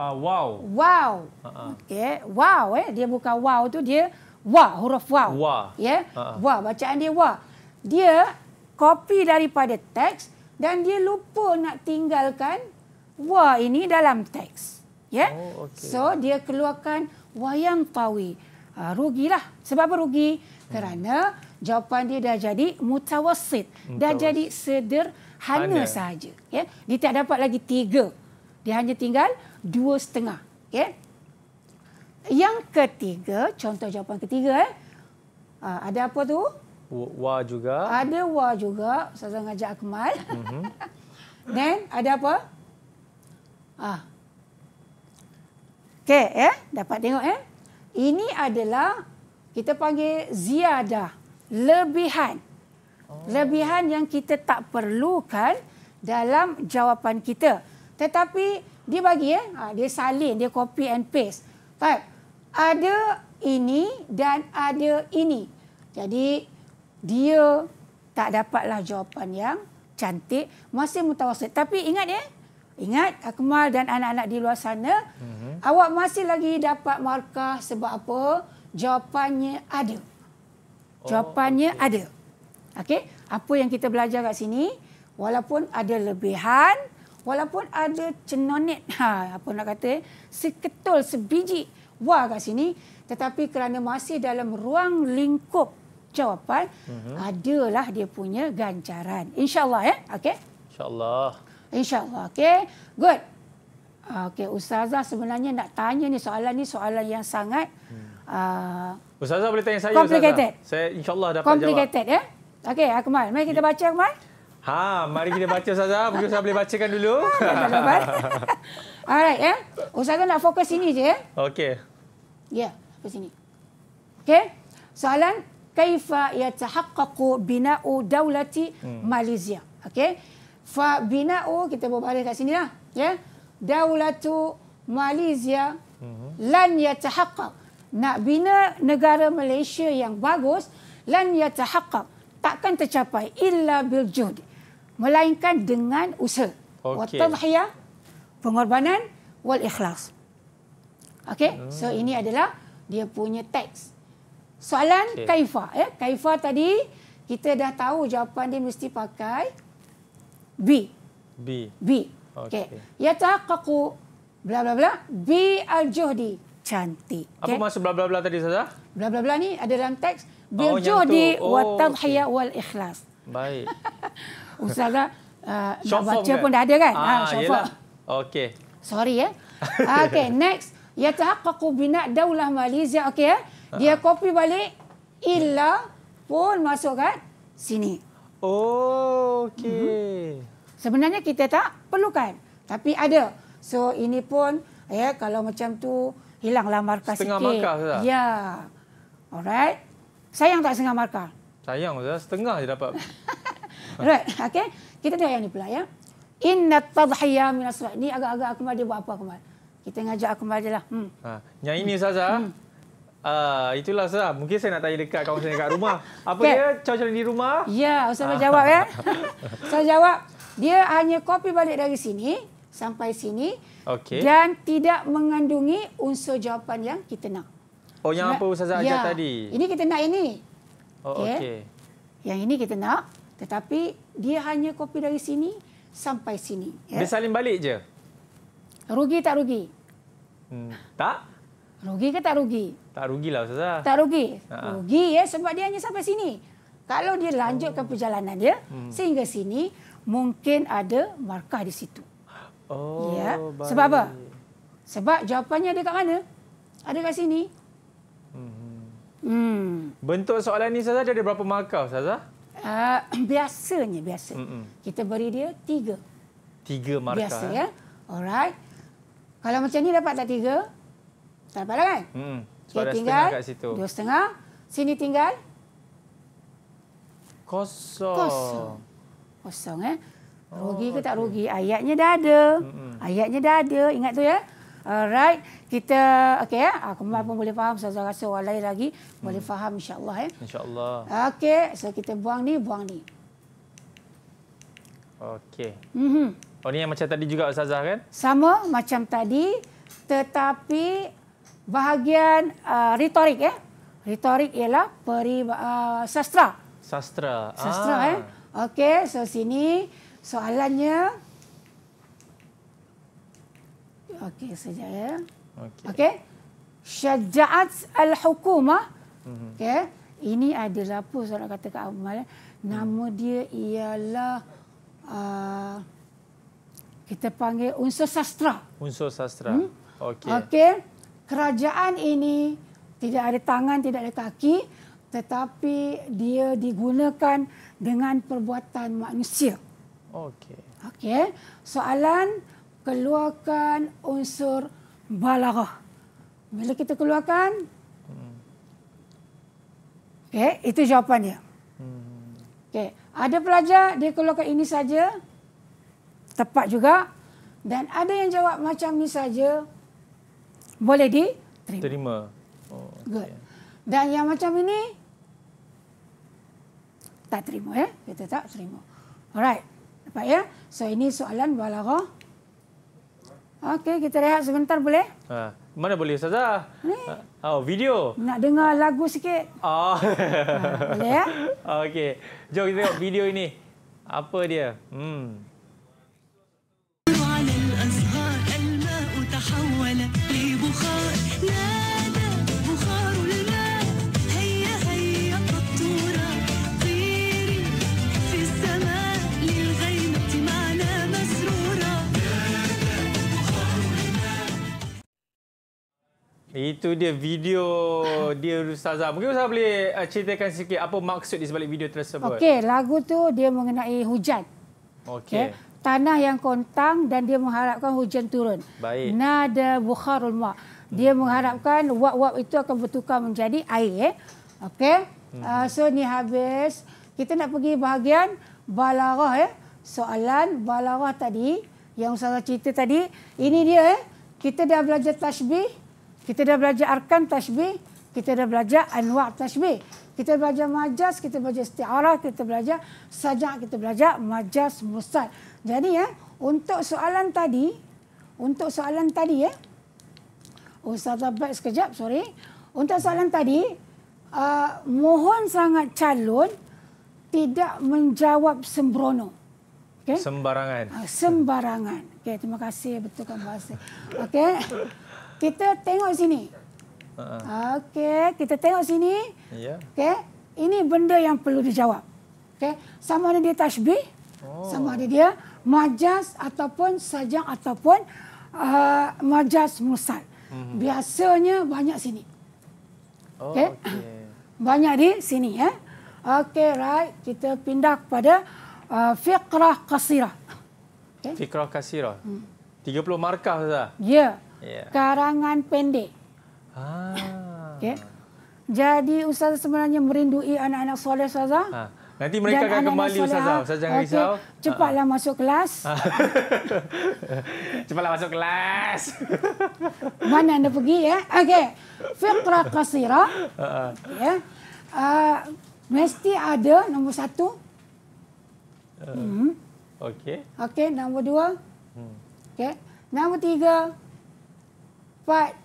Uh, wow. Wow. Uh-uh. Okay. Wow. Eh. Dia buka wow tu, dia wa huruf wow. Wah. Yeah. Ya, uh-uh. Wah, bacaan dia wa. Dia copy daripada teks dan dia lupa nak tinggalkan wa ini dalam teks. Yeah. Oh, okay. So, dia keluarkan wayang tawi. Uh, rugilah. Sebab apa rugi? Hmm. Kerana jawapan dia dah jadi mutawasid. mutawasid. Dah jadi sederhana sahaja. Ya? Dia tak dapat lagi tiga. Dia hanya tinggal dua setengah. Ya? Yang ketiga, contoh jawapan ketiga. Ya? Ada apa tu? Wa juga. Ada wa juga. Ustazah mengajak Akmal. Mm-hmm. (laughs) Then ada apa? Ah. Okey, ya? dapat tengok. Ya? Ini adalah kita panggil ziyadah lebihan. Lebihan yang kita tak perlukan dalam jawapan kita. Tetapi dia bagi, ya, dia salin, dia copy and paste. Faham? Ada ini dan ada ini. Jadi dia tak dapatlah jawapan yang cantik, masih mutawasit. Tapi ingat ya, ingat Akmal dan anak-anak di luar sana, mm-hmm. awak masih lagi dapat markah sebab apa jawapannya ada. Jawapannya okay. Oh, ada. Okey, apa yang kita belajar kat sini, walaupun ada lebihan, walaupun ada cenonet, (laughs) ha, apa nak kata, seketul, sebiji wah kat sini, tetapi kerana masih dalam ruang lingkup jawapan, uh-huh. adalah dia punya ganjaran. InsyaAllah, ya? Eh? Okey? InsyaAllah. InsyaAllah, okey? Good. Okey, Ustazah sebenarnya nak tanya ni soalan ni soalan yang sangat... Hmm. Ah, Ustazah boleh tanya saya Complicated. Ustazah. Saya insyaAllah dapat Complicated, jawab. Complicated ya. Okey Akmal, mari kita ya. baca Akmal. Ha, mari kita baca Ustazah. Mungkin saya boleh bacakan dulu. (laughs) (laughs) Alright ya. Ustazah nak fokus sini je ya. Okey. Ya, yeah, fokus sini. Okey. Soalan, kaifa yatahakaku bina'u daulati hmm. Malaysia. Okey. Fa bina'u, kita berbalik kat sini lah. Ya. Yeah. Daulatu Malaysia hmm. lan yatahakaku nak bina negara Malaysia yang bagus lan yatahaqqaq takkan tercapai illa bil jud melainkan dengan usaha okay. wa pengorbanan wal ikhlas okey hmm. so ini adalah dia punya teks soalan okay. kaifa ya eh? kaifa tadi kita dah tahu jawapan dia mesti pakai b b b okey okay. yatahaqqaqu bla bla bla bi al juhdi cantik. Apa okay? maksud bla bla bla tadi Saza? Bla bla bla ni ada dalam teks bil oh, di oh, wa tadhiya okay. wal ikhlas. Baik. (laughs) Ustaz uh, nak baca kan? pun dah ada kan? Ah, ha, yelah. Okey. Sorry ya. Eh? Okey, (laughs) next. Ya tahaqqaqu bina daulah Malaysia. Okey ya. Eh? Dia copy balik illa pun masuk kan sini. Oh, okey. Mm-hmm. Sebenarnya kita tak perlukan. Tapi ada. So ini pun ya kalau macam tu Hilanglah markah setengah sikit. Setengah markah, Ustaz. Ya. Alright. Sayang tak setengah markah? Sayang, Ustaz. Setengah je dapat. (laughs) Alright. Okay. Kita tengok yang ni pula, ya. Inna tadhiya min aswa. Ni agak-agak Akmal dia buat apa, Akmal? Kita ngajak Akmal dia lah. Hmm. Ha. Yang ini, Ustaz. Ah? Hmm. Uh, itulah sah. Mungkin saya nak tanya dekat kawan saya dekat rumah. (laughs) Apa okay. dia cara-cara di rumah? Ya, Ustaz ah. jawab ya. Saya (laughs) jawab, dia hanya copy balik dari sini sampai sini okay. dan tidak mengandungi unsur jawapan yang kita nak. Oh, yang Sebab, apa Ustazah ya, ajar tadi? Ini kita nak ini. Oh, okay. okay. Yang ini kita nak, tetapi dia hanya kopi dari sini sampai sini. Ya. Dia salin balik je. Rugi tak rugi? Hmm, tak. Rugi ke tak rugi? Tak rugilah Ustazah. Tak rugi. Ha. Rugi ya sebab dia hanya sampai sini. Kalau dia lanjutkan oh. perjalanan dia hmm. sehingga sini, mungkin ada markah di situ. Oh, ya. baik. Sebab apa? Sebab jawapannya ada kat mana? Ada kat sini. Hmm. Hmm. Bentuk soalan ini, Ustazah, ada berapa markah, Ustazah? Uh, ah, (clears throat) biasanya, biasa. Mm -mm. Kita beri dia tiga. Tiga markah. Biasa, eh? ya. Alright. Kalau macam ni dapat tak tiga? Tak dapat lah, kan? Hmm. Sebab okay, tinggal setengah situ. Dua setengah. Sini tinggal? Kosong. Kosong. Kosong, eh. Oh, rugi ke tak rugi? Ayatnya dah ada. Ayatnya dah ada. Ingat tu ya. Alright. Kita, okay ya. Aku ah, pun boleh faham. Saya rasa orang lain lagi boleh mm. faham insyaAllah. Ya. InsyaAllah. Okay, So, kita buang ni, buang ni. Okay. Mm -hmm. Oh, ni yang macam tadi juga Ustazah kan? Sama macam tadi. Tetapi bahagian uh, retorik ya. Eh? Retorik ialah peri, uh, sastra. Sastra. Sastra ah. eh. Okey, so sini. Soalannya Okey saja ya. Okey. Okey. Syajaat al-hukumah. mm Okey. Ini adalah apa saya nak kata kat Amal. Nama mm. dia ialah uh, kita panggil unsur sastra. Unsur sastra. Hmm? Okey. Okey. Kerajaan ini tidak ada tangan, tidak ada kaki tetapi dia digunakan dengan perbuatan manusia. Mm Okey. Okey. Soalan keluarkan unsur balaghah. Bila kita keluarkan? Hmm. Okey, itu jawapannya. Hmm. Okey, ada pelajar dia keluarkan ini saja. Tepat juga. Dan ada yang jawab macam ni saja. Boleh di. Terima. Oh, Good. Okay. Dan yang macam ini tak terima ya. Eh? Kita tak terima. Alright dapat ya. So ini soalan balaghah. Okey, kita rehat sebentar boleh? Ha, mana boleh Ustazah? Ha, oh, video. Nak dengar lagu sikit? Oh. ha, boleh ya? (laughs) Okey. Jom kita tengok video ini. Apa dia? Hmm. Itu dia video dia Ustazah. Mungkin Ustazah boleh uh, ceritakan sikit apa maksud di sebalik video tersebut. Okey, lagu tu dia mengenai hujan. Okey. Okay. Tanah yang kontang dan dia mengharapkan hujan turun. Baik. Nada bukharul ma. Dia hmm. mengharapkan wap-wap itu akan bertukar menjadi air. Eh? Okey. Hmm. Uh, so ni habis. Kita nak pergi bahagian balarah Eh. Soalan balarah tadi yang Ustazah cerita tadi. Ini dia eh. Kita dah belajar tashbih. Kita dah belajar arkan tashbih, kita dah belajar anwa' tashbih. Kita belajar majas, kita belajar isti'arah, kita belajar sajak, kita belajar majas musad. Jadi ya, untuk soalan tadi, untuk soalan tadi ya. Ustaz baik sekejap, sorry. Untuk soalan tadi, uh, mohon sangat calon tidak menjawab sembrono. Okay? Sembarangan. Uh, sembarangan. Okay, terima kasih betulkan bahasa. Okay. Kita tengok sini. Uh -huh. Okey, kita tengok sini. Yeah. Okey, ini benda yang perlu dijawab. Okey, sama ada dia tashbih, oh. sama ada dia majaz ataupun sajang ataupun uh, majaz musal. Uh mhm. -huh. Biasanya banyak sini. Oh, Okey. Okay. (laughs) Banyak di sini ya. Okey, right. Kita pindah kepada uh, fiqrah Kasira. Okay. Fiqrah Kasira, Hmm. 30 markah sudah. Yeah yeah. karangan pendek. Ah. Okay. Jadi Ustazah sebenarnya merindui anak-anak soleh Ustazah. Ha. Ah. Nanti mereka akan kembali Ustazah. Ah. Ustazah, Ustazah jangan risau. Cepatlah uh masuk kelas. (laughs) Cepatlah masuk kelas. (laughs) Mana anda pergi ya? Okey. Fiqra Qasira. uh Ya. Uh, mesti ada nombor satu. Uh, hmm. Okey. Okey, nombor dua. Hmm. Okey. Nombor tiga. Empat.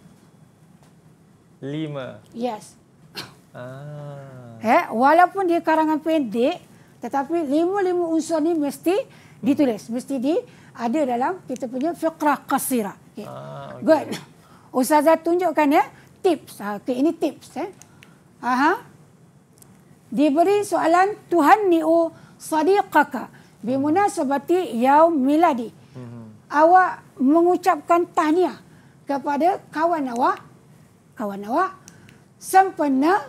Lima. Yes. Ah. Eh, walaupun dia karangan pendek, tetapi lima-lima unsur ni mesti ditulis. Hmm. Mesti di ada dalam kita punya fiqrah qasirah. Okay. Ah, okay. Good. Ustazah tunjukkan ya. Tips. Ah, okay, ini tips. Eh. Aha. Diberi soalan Tuhan ni'u oh, sadiqaka. Bimuna sebati yaum miladi. hmm Awak mengucapkan tahniah kepada kawan awak kawan awak sempena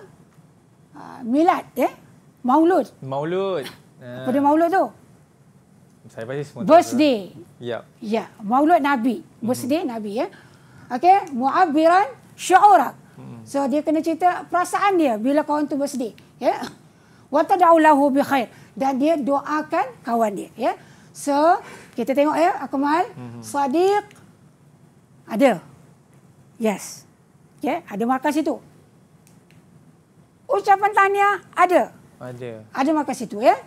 uh, milad eh maulud maulud pada maulud tu saya pasti semua birthday ya ya yeah. maulud nabi birthday mm-hmm. nabi ya eh? okey muabiran syuara mm-hmm. so dia kena cerita perasaan dia bila kawan tu birthday ya yeah? wa tad'ulahu bi khair dan dia doakan kawan dia ya yeah? so kita tengok ya eh, akmal mm-hmm. sadiq ada Yes. yeah, ada markah situ. Ucapan tanya ada. Ada. Ada markah situ ya.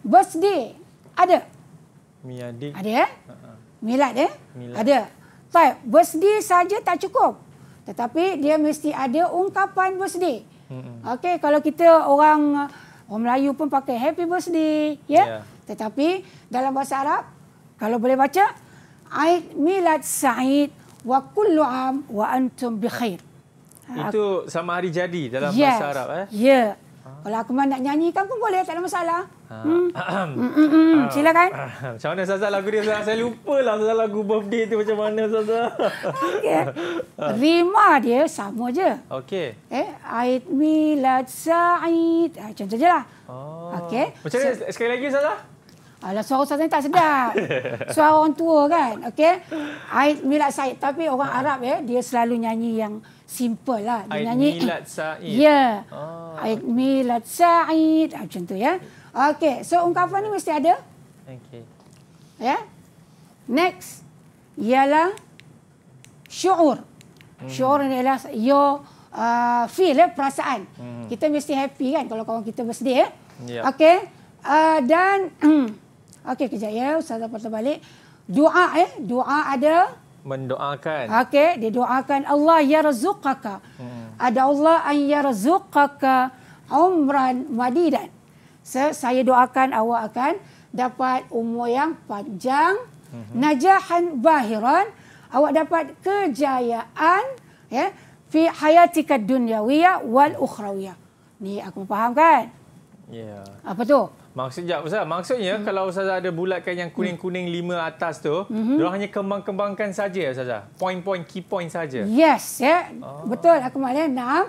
Birthday ada. Miadi. Ada ya? Eh? Uh-huh. Milad ya? Eh? Ada. Tapi Baik, birthday saja tak cukup. Tetapi dia mesti ada ungkapan birthday. Hmm. Okey, kalau kita orang orang Melayu pun pakai happy birthday, ya. Yeah? Yeah. Tetapi dalam bahasa Arab kalau boleh baca Aid Milad Said wa kullu am wa antum bi khair. Ha, Itu sama hari jadi dalam yes. bahasa Arab eh. Ya. Yeah. Ha. Kalau aku nak nyanyikan pun boleh tak ada masalah. Ha. Hmm. hmm, kan? hmm. macam mana Zaza lagu dia? Saya, saya lupa lah Zaza lagu birthday tu macam mana Zaza. Okey. (laughs) Ah. Rima dia sama je. Okey. Eh, Aid Milad Sa'id. Ah, macam sajalah. Oh. Okey. Macam mana? So, sekali lagi Zaza? Alah, suara Ustaz tak sedap. (laughs) Suara orang tua kan. Okay. I, milat Said. Tapi orang Arab ya, dia selalu nyanyi yang simple lah. Dia nyanyi, (laughs) ya. oh. Aid Milad Said. Ya. Yeah. Oh. milat Milad Said. Macam tu ya. Okay. So, ungkapan ni mesti ada. Okay. Ya. Yeah. Next. Ialah syur. Syur hmm. ialah your uh, feel, ya, perasaan. Hmm. Kita mesti happy kan kalau kawan kita bersedia. Eh? Ya. Yeah. Okay. Uh, dan (clears throat) Okey kejap ya ustazah patah balik. Doa eh, doa ada mendoakan. Okey, dia doakan Allah yarzuqaka. Hmm. Ada Allah an yarzuqaka umran madidan. So, saya doakan awak akan dapat umur yang panjang, hmm. najahan bahiran, awak dapat kejayaan ya fi hayatika dunyawiyah wal ukhrawiyah. Ni aku faham kan? Ya. Yeah. Apa tu? Maksud, sekejap, Ustaz. Maksudnya, hmm. kalau Ustazah ada bulatkan yang kuning-kuning hmm. lima atas tu, hmm. dia hanya kembang-kembangkan saja, Ustazah? Point-point, key point saja. Yes, ya. Yeah. Oh. Betul, aku maklum. Now, uh,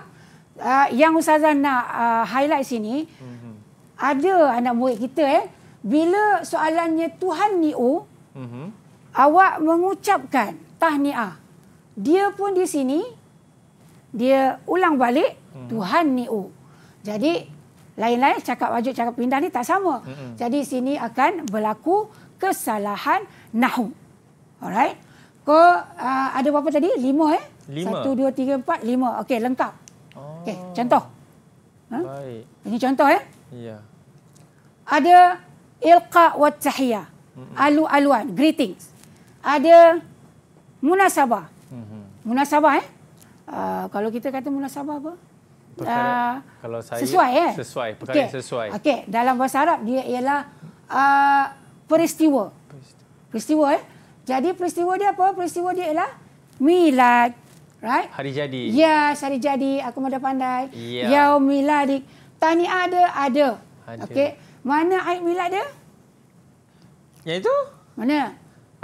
ah, yang Ustazah nak uh, highlight sini, hmm. ada anak murid kita, eh, bila soalannya Tuhan ni U, hmm. awak mengucapkan tahniah. Dia pun di sini, dia ulang balik, hmm. Tuhan ni U. Jadi, lain-lain cakap wajib cakap pindah ni tak sama. Mm-hmm. Jadi sini akan berlaku kesalahan nahu. Alright. Ke uh, ada berapa tadi? Lima eh? Lima. Satu, dua, tiga, empat, lima. Okey, lengkap. Oh. Okey, contoh. Ha? Baik. Ini contoh eh? Ya. Ada ilqa wa tahiyya. Mm-hmm. Alu-aluan, greetings. Ada munasabah. Mm-hmm. Munasabah eh? Uh, kalau kita kata munasabah apa? Ah, kalau saya, sesuai ya? Sesuai, perkara okay. sesuai. Okey, dalam bahasa Arab dia ialah ah, peristiwa. Peristiwa eh. Jadi peristiwa dia apa? Peristiwa dia ialah milad. Right? Hari jadi. Ya, hari jadi. Aku mudah pandai. Ya. Yeah. miladik. Tani ada, ada. Okey. Mana air milad dia? Yang itu? Mana?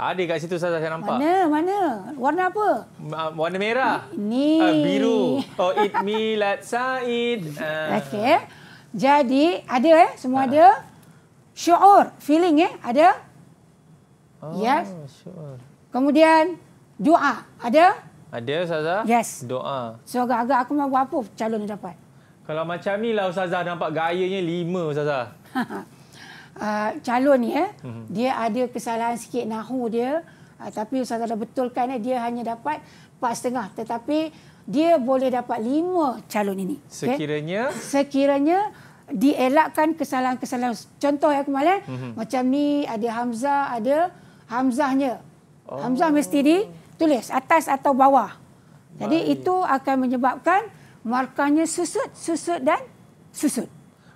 Ada kat situ saya saya nampak. Mana? Mana? Warna apa? Warna merah. Ni. Uh, eh, biru. Oh, it me let Said. Uh. (laughs) Okey. Jadi, ada eh semua uh. ada syuur, feeling eh ada? Oh, yes. Sure. Kemudian doa, ada? Ada Ustazah. Yes. Doa. So agak-agak aku nak apa calon dapat? Kalau macam ni lah Ustazah nampak gayanya lima Ustazah. (laughs) uh, calon ni eh hmm dia ada kesalahan sikit nahu dia uh, tapi ustaz ada betulkan eh dia hanya dapat 4 setengah tetapi dia boleh dapat 5 calon ini okay? sekiranya sekiranya dielakkan kesalahan-kesalahan contoh ya kemarin mm-hmm. macam ni ada hamzah ada hamzahnya oh. hamzah mesti ditulis atas atau bawah jadi Baik. itu akan menyebabkan markahnya susut susut dan susut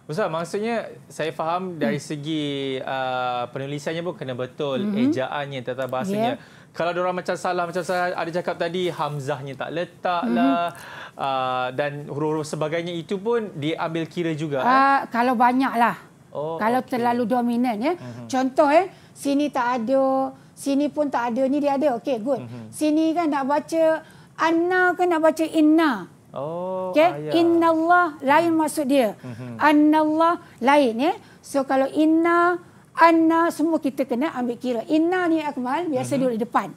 Ustaz, maksudnya saya faham dari segi uh, penulisannya pun kena betul hmm ejaannya tata bahasanya. Yeah. Kalau orang macam salah macam saya ada cakap tadi hamzahnya tak letak mm-hmm. uh, dan huruf-huruf sebagainya itu pun diambil kira juga. Uh, eh? Ah, kalau banyaklah. Oh. Kalau okay. terlalu dominan ya. Mm-hmm. Contoh eh sini tak ada, sini pun tak ada, ni dia ada. okay good. Mm-hmm. Sini kan nak baca anna ke nak baca inna? Oh, okay? Inna Allah lain hmm. maksud dia. Hmm. Anna Allah lain. Eh? So kalau inna, anna semua kita kena ambil kira. Inna ni Akmal biasa hmm. duduk di depan.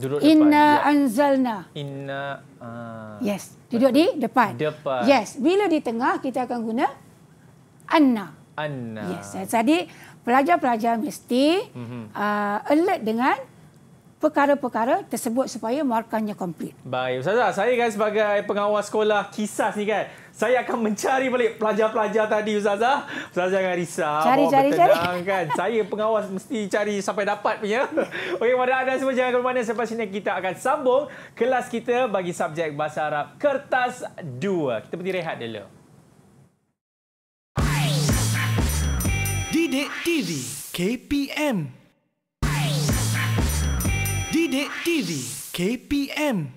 Duduk inna depan. Inna ya. anzalna. Inna. Uh, yes. Duduk di depan. Depan. Yes. Bila di tengah kita akan guna anna. Anna. Yes. Jadi pelajar-pelajar mesti uh, alert dengan perkara-perkara tersebut supaya markahnya komplit. Baik, Ustazah. Saya kan sebagai pengawas sekolah kisah ni kan, saya akan mencari balik pelajar-pelajar tadi, Ustazah. Ustazah jangan risau. Cari, cari, cari. Kan. Saya pengawas mesti cari sampai dapat punya. Okey, pada anda semua jangan ke mana. Selepas sini kita akan sambung kelas kita bagi subjek Bahasa Arab Kertas 2. Kita pergi rehat dulu. Lah. Didik TV KPM Bidik TV KPM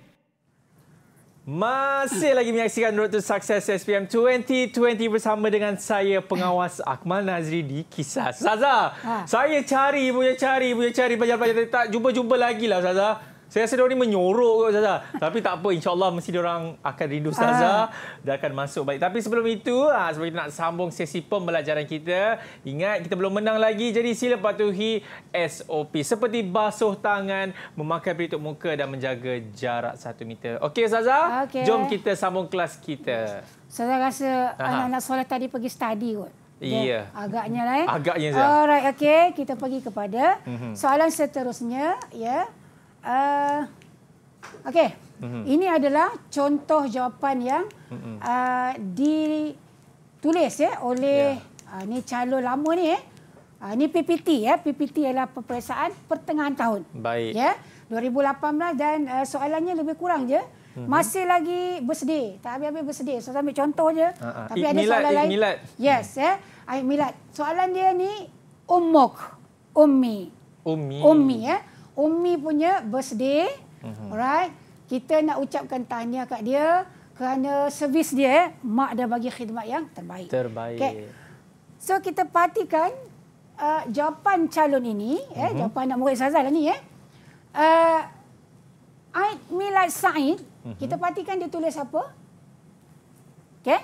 masih lagi menyaksikan Road to Success SPM 2020 bersama dengan saya pengawas Akmal Nazri di Kisah. Saza. ha. saya cari, punya cari, punya cari belajar-belajar tak jumpa-jumpa lagi lah Saza. Saya rasa ni menyorok kot Zaza. Tapi tak apa insyaAllah mesti orang akan rindu ah. Zaza. Uh. Dia akan masuk baik. Tapi sebelum itu, uh, kita nak sambung sesi pembelajaran kita. Ingat kita belum menang lagi. Jadi sila patuhi SOP. Seperti basuh tangan, memakai peritup muka dan menjaga jarak satu meter. Okey Zaza, okay. jom kita sambung kelas kita. Saya rasa anak-anak solat tadi pergi study kot. Ya, yeah. agaknya lah eh. Agaknya saja. Alright, okey, kita pergi kepada mm -hmm. soalan seterusnya, ya. Yeah. Uh, okay. Mm-hmm. Ini adalah contoh jawapan yang mm-hmm. uh, ditulis ya oleh yeah. uh, ni calon lama ni eh. Uh, ni PPT ya. PPT ialah peperiksaan pertengahan tahun. Baik. Ya. Yeah? 2018 dan uh, soalannya lebih kurang je. Mm-hmm. Masih lagi bersedih. Tak habis-habis bersedih. So, ambil contoh je. Uh-huh. Tapi ada soalan eh, lain. Milad. Yes. Yeah. Ay, milad. Soalan dia ni umuk. Ummi. Ummi. Ummi ya. Yeah? Umi punya birthday. Mm-hmm. Alright. Kita nak ucapkan tahniah kat dia kerana servis dia mak dah bagi khidmat yang terbaik. Terbaik. Okay. So kita patikan uh, jawapan calon ini mm-hmm. eh mhm. jawapan anak murid Sazal lah ni eh. Uh, Aid Milad Said. Mm-hmm. Kita patikan dia tulis apa? Okay.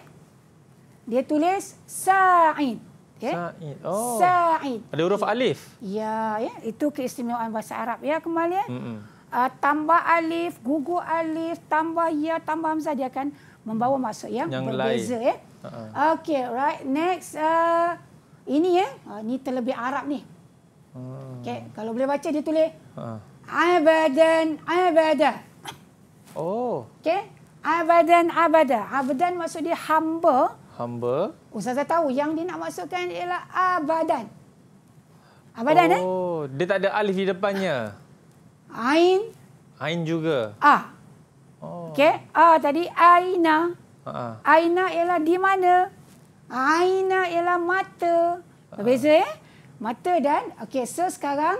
Dia tulis Said. Okay. Sa'id. Oh. Sa'id. Ada huruf alif. Ya, ya, itu keistimewaan bahasa Arab ya kemarin. Ya? Mm-hmm. Uh, tambah alif, gugu alif, tambah ya, tambah hamzah dia akan membawa maksud yang, yang berbeza ya. Uh-huh. Okay, right. Next uh, ini ya. Uh, ah, ini terlebih Arab ni. Hmm. Okay, kalau boleh baca dia tulis. Ha. Uh-huh. Abadan, abada. Oh. Okay. Abadan, abada. Abadan maksud dia hamba. Uh-huh. Hamba. saya tahu yang dia nak maksudkan ialah abadan. Abadan, oh, eh? Oh, dia tak ada alif di depannya. Ain. Ain juga. A. Oh. Okey, A tadi Aina. Ha-ha. Aina ialah di mana? Aina ialah mata. Berbeza, eh? Mata dan, okey, so sekarang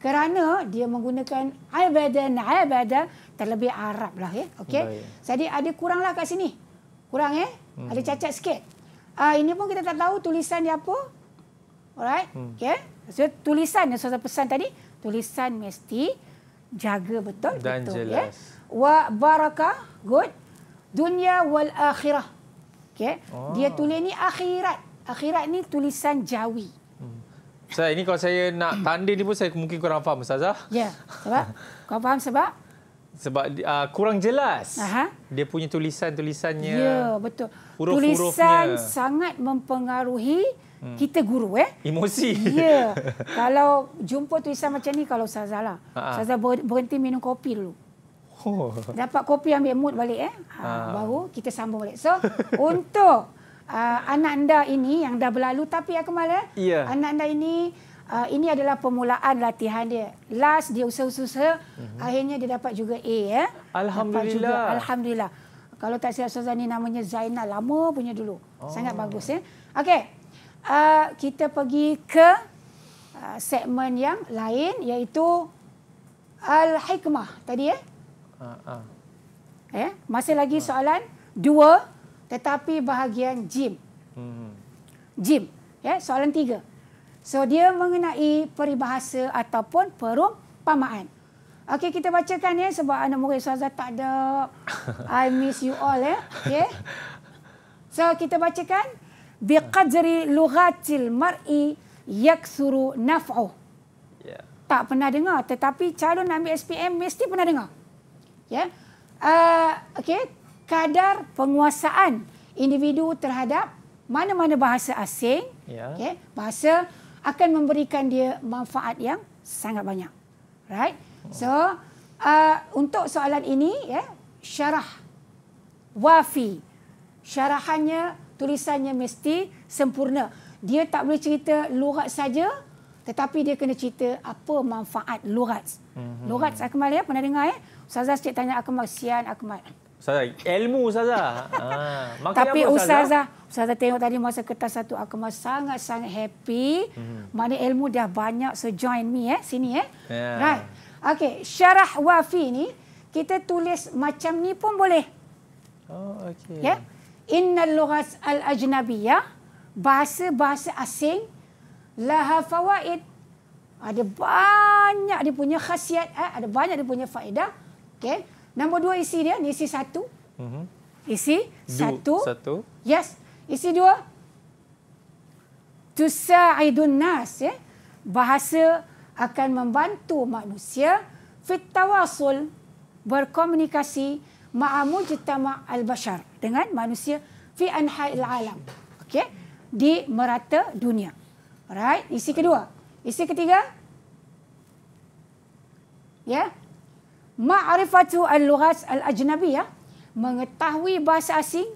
kerana dia menggunakan abadan, abadan, terlebih Arab lah, ya. Okey. Jadi ada kuranglah kat sini. Kurang, eh? Hmm. Ada cacat sikit. Uh, ini pun kita tak tahu tulisan dia apa. Alright. Hmm. Okay. Ya. So, tulisan yang saya pesan tadi. Tulisan mesti jaga betul. Dan betul, ya. jelas. Yeah? Wa barakah. Good. Dunia wal akhirah. Okay. Oh. Dia tulis ni akhirat. Akhirat ni tulisan jawi. Hmm. So ini kalau saya nak tanding ni pun saya mungkin kurang faham, Ustazah. Ya, sebab (laughs) kau faham sebab sebab uh, kurang jelas Aha. dia punya tulisan-tulisannya. Ya, betul. Huruf tulisan sangat mempengaruhi hmm. kita guru. eh. Emosi. Ya, (laughs) kalau jumpa tulisan macam ni kalau Ustazah lah. Ha, ha. Ustazah berhenti minum kopi dulu. Oh. Dapat kopi ambil mood balik eh. Ha, ha. baru kita sambung balik. So, untuk uh, anak anda ini yang dah berlalu tapi Akmal eh. Ya. Anak anda ini uh, ini adalah permulaan latihan dia. Last dia usaha-usaha, mm -hmm. akhirnya dia dapat juga A. Ya. Alhamdulillah. Juga, Alhamdulillah. Kalau tak silap Ustazah ni namanya Zainal. Lama punya dulu. Oh. Sangat bagus. ya. Okey. Uh, kita pergi ke uh, segmen yang lain iaitu Al-Hikmah tadi. ya. Uh, uh. Eh? Masih lagi ah. soalan dua tetapi bahagian Jim. Hmm. Jim. Ya, soalan tiga. So dia mengenai peribahasa ataupun perumpamaan. Okey kita bacakan ya sebab anak murid Suhazah tak ada. (laughs) I miss you all ya. Okey. So kita bacakan bi qadri lughatil mar'i yaksuru naf'u. Ya. Tak pernah dengar tetapi calon ambil SPM mesti pernah dengar. Ya. Yeah. Uh, okey, kadar penguasaan individu terhadap mana-mana bahasa asing, yeah. okey, bahasa akan memberikan dia manfaat yang sangat banyak. Right? So, uh, untuk soalan ini, ya, syarah wafi. Syarahannya, tulisannya mesti sempurna. Dia tak boleh cerita lurat saja, tetapi dia kena cerita apa manfaat lurat. Mhm. Lurat, Akmal ya, pernah dengar ya? Ustazah sikit tanya Akmal, sian Akmal. Ustazah, ilmu Ustazah. ha. (laughs) Tapi apa, Ustazah? Ustazah, Ustazah tengok tadi masa kertas satu aku masih sangat-sangat happy. Hmm. Mana ilmu dah banyak so join me eh sini eh. Yeah. Right. Okey, syarah wafi ni kita tulis macam ni pun boleh. Oh, okay. Ya. Yeah? Innal lughas al ajnabiyah bahasa-bahasa asing laha fawaid. Ada banyak dia punya khasiat, eh? ada banyak dia punya faedah. Okey. Nombor dua isi dia, ni isi satu. Mm-hmm. Isi du, satu. satu. Yes. Isi dua. Tusa'idun nas. Ya. Bahasa akan membantu manusia fit tawasul berkomunikasi ma'amu jitama al-bashar dengan manusia fi anha'il alam. Okey. Di merata dunia. Alright. Isi kedua. Isi ketiga. Ya. Yeah. Ma'rifatu al-lughat al-ajnabiyah mengetahui bahasa asing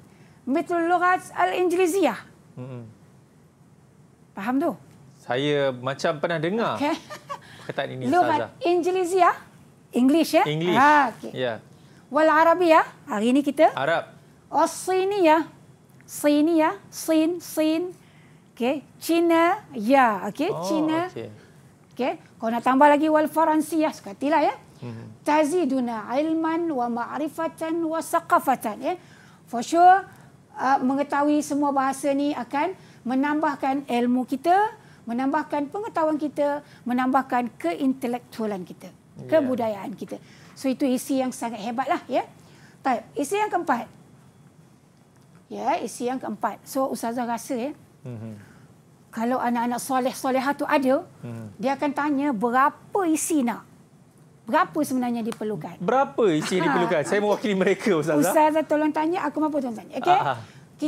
mitul lughat al-ingliziyah. Hmm. Faham tu? Saya macam pernah dengar. Okay. Perkataan ini Lughat ingliziyah English ya? English. Ha, ah, okay. Yeah. Wal arabiyah hari ini kita Arab. Osiniyah. Siniyah, Sin, Sin. Okey, Cina, ya. Okey, oh, Cina. Okey. Okay. Kau nak tambah lagi wal Faransiyah, sekatilah ya. Mm-hmm. taziduna ilman wa ma'rifatan wa saqafatan ya for sure uh, mengetahui semua bahasa ni akan menambahkan ilmu kita menambahkan pengetahuan kita menambahkan keintelektualan kita yeah. kebudayaan kita so itu isi yang sangat hebatlah ya baik isi yang keempat ya isi yang keempat so ustazah rasa ya mm-hmm. kalau anak-anak soleh-solehah tu ada hmm dia akan tanya berapa isi nak Berapa sebenarnya diperlukan? Berapa isi yang ha. diperlukan? Saya mewakili mereka, Ustazah. Ustazah tolong tanya, aku mampu tolong tanya. Okay?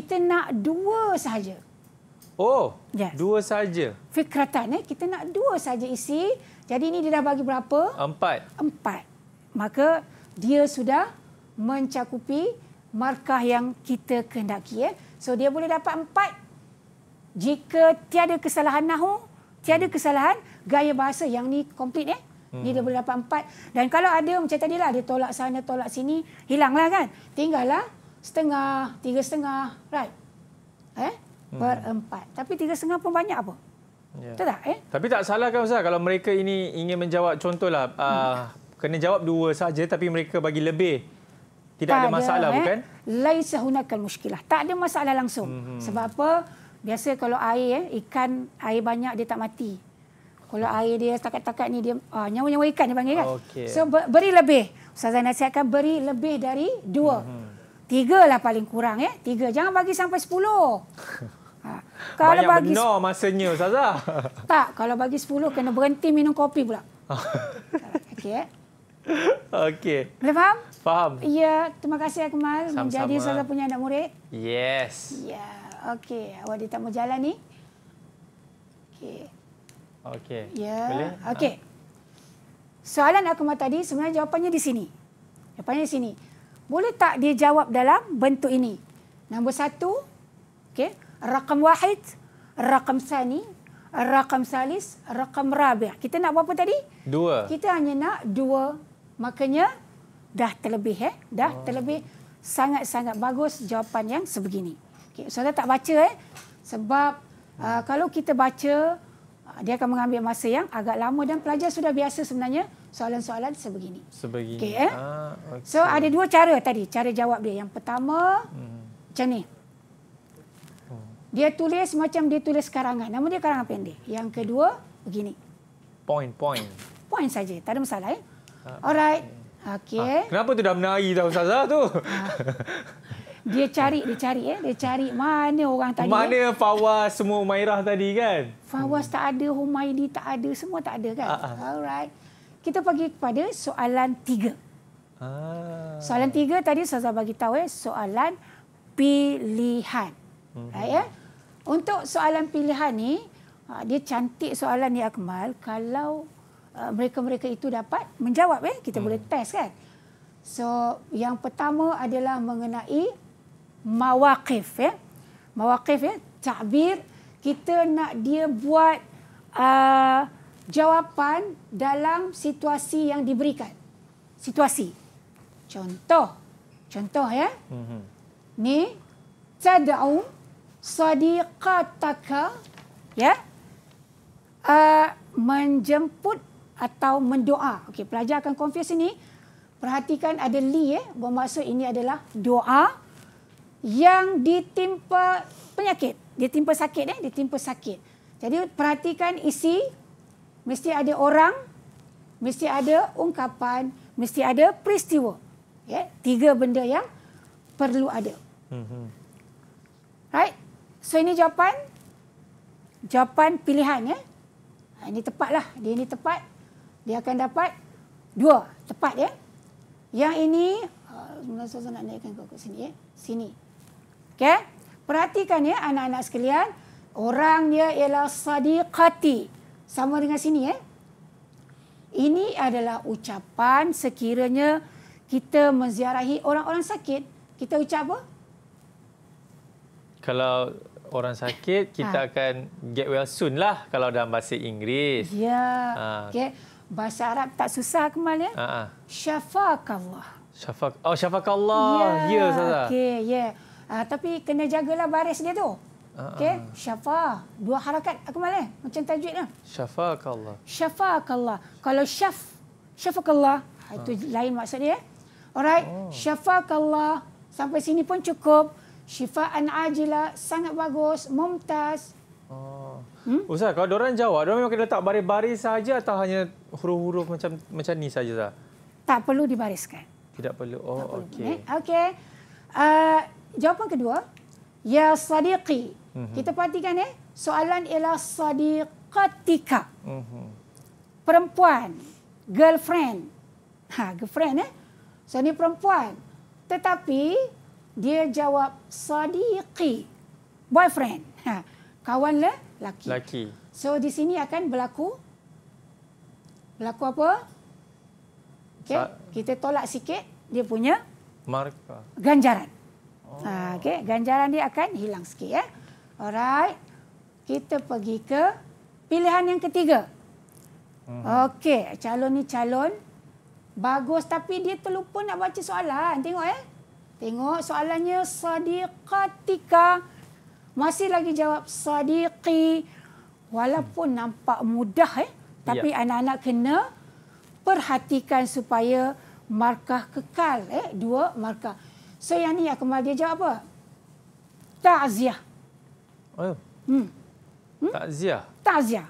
Kita nak dua saja. Oh, yes. dua saja. Fikratan, eh? kita nak dua saja isi. Jadi ini dia dah bagi berapa? Empat. Empat. Maka dia sudah mencakupi markah yang kita kehendaki. Eh? So dia boleh dapat empat. Jika tiada kesalahan nahu, tiada kesalahan gaya bahasa yang ni komplit eh? Hmm. Dia, dia boleh dapat empat. Dan kalau ada macam tadi lah, dia tolak sana, tolak sini, hilanglah kan. Tinggallah setengah, tiga setengah, right? Eh? Hmm. Per empat. Tapi tiga setengah pun banyak apa? Ya. Betul yeah. tak? Eh? Tapi tak salah kan Ustaz, kalau mereka ini ingin menjawab, contohlah, ah, hmm. uh, kena jawab dua saja tapi mereka bagi lebih. Tidak, tak ada masalah eh? bukan? Laisa hunakal muskilah. Tak ada masalah langsung. Hmm. Sebab apa? Biasa kalau air, eh, ikan air banyak dia tak mati. Kalau air dia setakat-takat ni dia uh, nyawa-nyawa ikan dia panggil kan. Okay. So ber, beri lebih. Ustazah nasihatkan beri lebih dari dua. Mhm. Tiga lah paling kurang ya. Eh. Tiga. Jangan bagi sampai sepuluh. Ha. (laughs) Kalau Banyak bagi benar masanya Ustazah. (laughs) Tak. Kalau bagi sepuluh kena berhenti minum kopi pula. (laughs) Okey eh. Okey. Boleh faham? Faham. Ya, terima kasih Akmal Sama-sama. menjadi salah punya anak murid. Yes. Ya, okey. Awak dia tak mau jalan ni. Okey. Okey. Ya. Boleh? Okey. Soalan aku mah tadi sebenarnya jawapannya di sini. Jawapannya di sini. Boleh tak dia jawab dalam bentuk ini? Nombor satu. Okey. Rakam wahid. Rakam sani. Rakam salis. Rakam Rabi. Kita nak apa tadi? Dua. Kita hanya nak dua. Makanya dah terlebih. Eh? Dah oh. terlebih. Sangat-sangat bagus jawapan yang sebegini. Okay. Soalan tak baca. Eh? Sebab hmm. uh, kalau kita baca... Ah, dia akan mengambil masa yang agak lama dan pelajar sudah biasa sebenarnya soalan-soalan sebegini. Sebegini. Okay, eh? ah, okay. So ada dua cara tadi cara jawab dia. Yang pertama hmm. macam ni. Hmm. Dia tulis macam dia tulis karangan. Nama dia karangan pendek. Yang kedua begini. Point, point. Point saja. Tak ada masalah. Eh? Ah, Alright. Okay. Ah, kenapa tu dah menari tau Ustazah tu? Ah. (laughs) Dia cari, dia cari eh. Dia cari mana orang tadi. Mana eh? Fawaz semua Umairah tadi kan? Fawaz tak ada, Humaidi tak ada, semua tak ada kan? Uh-uh. Alright. Kita pergi kepada soalan tiga. Ah. Soalan tiga tadi Saza bagi tahu eh, soalan pilihan. Hmm. Right, eh? Untuk soalan pilihan ni, ah, dia cantik soalan ni Akmal. Kalau mereka-mereka itu dapat menjawab, eh? kita hmm. boleh test kan? So yang pertama adalah mengenai mawaqif ya. Eh? Mawaqif ya, eh? takbir kita nak dia buat uh, jawapan dalam situasi yang diberikan. Situasi. Contoh. Contoh ya. Mm-hmm. Ni tad'u sadiqataka ya. Uh, menjemput atau mendoa. Okey, pelajar akan confuse ini. Perhatikan ada li eh, bermaksud ini adalah doa yang ditimpa penyakit, ditimpa sakit eh, ditimpa sakit. Jadi perhatikan isi mesti ada orang, mesti ada ungkapan, mesti ada peristiwa. Ya, yeah, tiga benda yang perlu ada. Mhm. Right? So ini jawapan jawapan pilihan ya. Eh? Ha, yeah. Ini tepatlah, dia ini tepat. Dia akan dapat dua, tepat ya. Yeah. Yang ini, uh, sebenarnya saya nak naikkan ke sini ya. Yeah. Sini. Okey? Perhatikan ya anak-anak sekalian, orang dia ialah sadiqati. Sama dengan sini ya. Ini adalah ucapan sekiranya kita menziarahi orang-orang sakit, kita ucap apa? Kalau orang sakit, kita ha. akan get well soon lah kalau dalam bahasa Inggeris. Ya. Ha. Okey. Bahasa Arab tak susah kemal ya. Ha. ha. Syafakallah. Syafak Oh syafakallah. Ya, ya Ustazah. Okey, ya. Yeah. Uh, tapi kena jagalah baris dia tu. Ah, okey, ah. syafa. Dua harakat aku malah. Macam tajwid lah. Syafakallah. Syafakallah. Kalau syaf, syafakallah. Ha. Itu lain maksud dia. Eh. Alright. Oh. Syafakallah. Sampai sini pun cukup. Syifaan ajila. Sangat bagus. Mumtaz. Oh. Hmm? Ustaz, kalau orang Jawa, orang memang kena letak baris-baris saja atau hanya huruf-huruf macam macam ni saja? Tak perlu dibariskan. Tidak perlu. Oh, okey. Eh, okey. Okay. Uh, Jawapan kedua, ya sadiqi. Uh-huh. Kita perhatikan eh, soalan ialah sadiqatika. Uh-huh. Perempuan, girlfriend. Ha, girlfriend eh. So ni perempuan. Tetapi dia jawab sadiqi. Boyfriend. Ha, kawan lah laki. Laki. So di sini akan berlaku berlaku apa? Okey, kita tolak sikit dia punya Marka. ganjaran. Oh. Ha, ah, okay. Ganjaran dia akan hilang sikit. Eh? Alright. Kita pergi ke pilihan yang ketiga. Uh-huh. Okey, calon ni calon. Bagus tapi dia terlupa nak baca soalan. Tengok eh. Tengok soalannya Sadiqatika. Masih lagi jawab Sadiqi. Walaupun hmm. nampak mudah eh. Tapi ya. anak-anak kena perhatikan supaya markah kekal. Eh? Dua markah. So yang ni Akmal dia jawab apa? Ta'ziah. Oh. Hmm. hmm? Ta'ziah. Ta'ziah.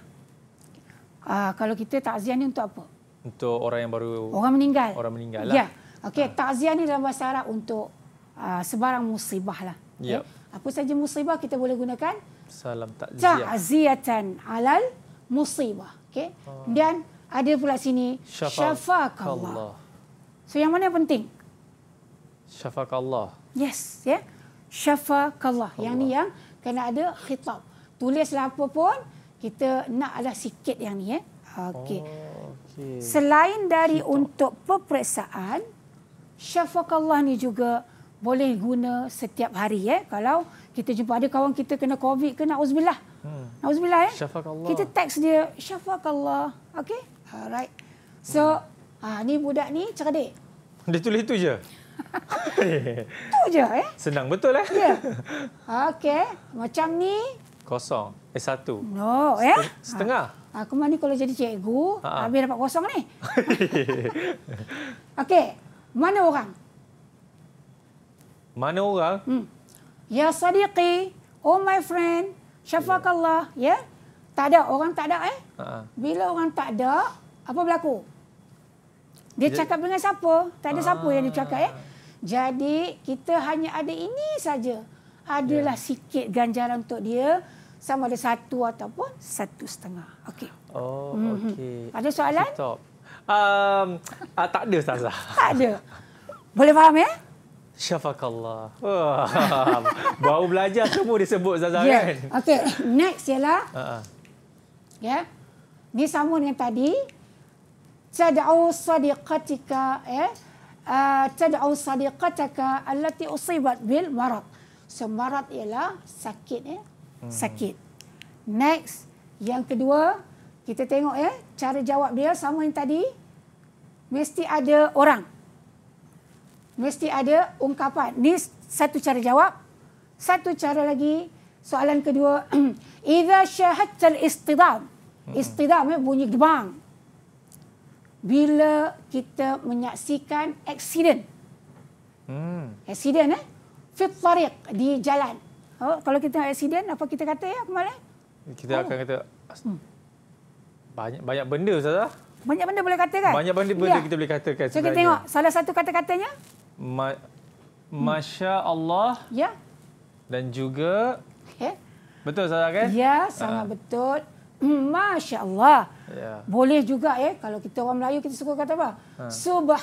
Uh, ah, kalau kita ta'ziah ni untuk apa? Untuk orang yang baru orang meninggal. Orang meninggal lah. Ya. Okey, ha. Ah. ta'ziah ni dalam bahasa Arab untuk uh, sebarang musibah lah. Okay? Ya. Apa saja musibah kita boleh gunakan? Salam ta'ziah. Ta'ziatan alal musibah. okay Oh. Dan ada pula sini syafaqallah. So yang mana yang penting? syafaq Allah. Yes, ya. Yeah. Syafaq Allah. Yang ni yang kena ada khitab. Tulislah apa pun, kita nak ada sikit yang ni ya. Eh. Okey. Oh, okay. Selain dari khitab. untuk peperiksaan, syafaq Allah ni juga boleh guna setiap hari ya. Eh. Kalau kita jumpa ada kawan kita kena COVID kena. na'uzubillah. Hmm. Na'uzubillah ya. Eh. Syafaq Allah. Kita teks dia, syafaq Allah. Okey. Alright. So, hmm. ha, ni budak ni cerdik. Dia tulis itu je? (laughs) Tu je eh. Senang betul eh. Ya. (laughs) Okey, macam ni kosong. Eh satu. No, ya. Eh? Setengah. Ha. Aku mana kalau jadi cikgu, ha, ha. habis dapat kosong ni. (laughs) Okey, mana orang? Mana orang? Hmm. Ya sadiqi, oh my friend, syafakallah, ya. Yeah. Tak ada orang tak ada eh. Ha, ha. Bila orang tak ada, apa berlaku? Dia, cakap dengan siapa? Tak ada ha. siapa yang dia cakap eh. Jadi kita hanya ada ini saja. Adalah yeah. sikit ganjaran untuk dia sama ada satu ataupun satu setengah. Okey. Oh, mm-hmm. okey. Ada soalan? Stop. Um, uh, tak ada Ustazah. (laughs) tak ada. Boleh faham ya? Syafakallah. (laughs) Baru belajar semua disebut Zazah yeah. kan? Okey, next ialah. Uh-uh. Ya. Yeah. Ni sama dengan tadi. Sad'u sadiqatika. Ya. Yeah. Ah, tad'u sadiqataka allati usibat bil marad. So marad ialah sakit ya. Eh? Sakit. Next, yang kedua, kita tengok ya, eh? cara jawab dia sama yang tadi. Mesti ada orang. Mesti ada ungkapan. Ni satu cara jawab. Satu cara lagi, soalan kedua, (clears throat) idza syahadta al-istidam. Hmm. Istidam ni ya, eh? bunyi gemang bila kita menyaksikan aksiden. Hmm. Aksiden eh? Fit tariq di jalan. Oh, kalau kita aksiden apa kita kata ya Kemal eh? Kita oh. akan kata hmm. banyak banyak benda Ustazah. Banyak benda boleh katakan. Banyak benda boleh ya. kita boleh katakan. So kita tengok salah satu kata-katanya Ma- Masya Allah. Ya. Dan juga okay. Ya. Betul Ustazah kan? Ya, sangat uh. betul. (clears throat) Masya Allah. Ya. Boleh juga ya eh, kalau kita orang Melayu kita suka kata apa? Ha. Subha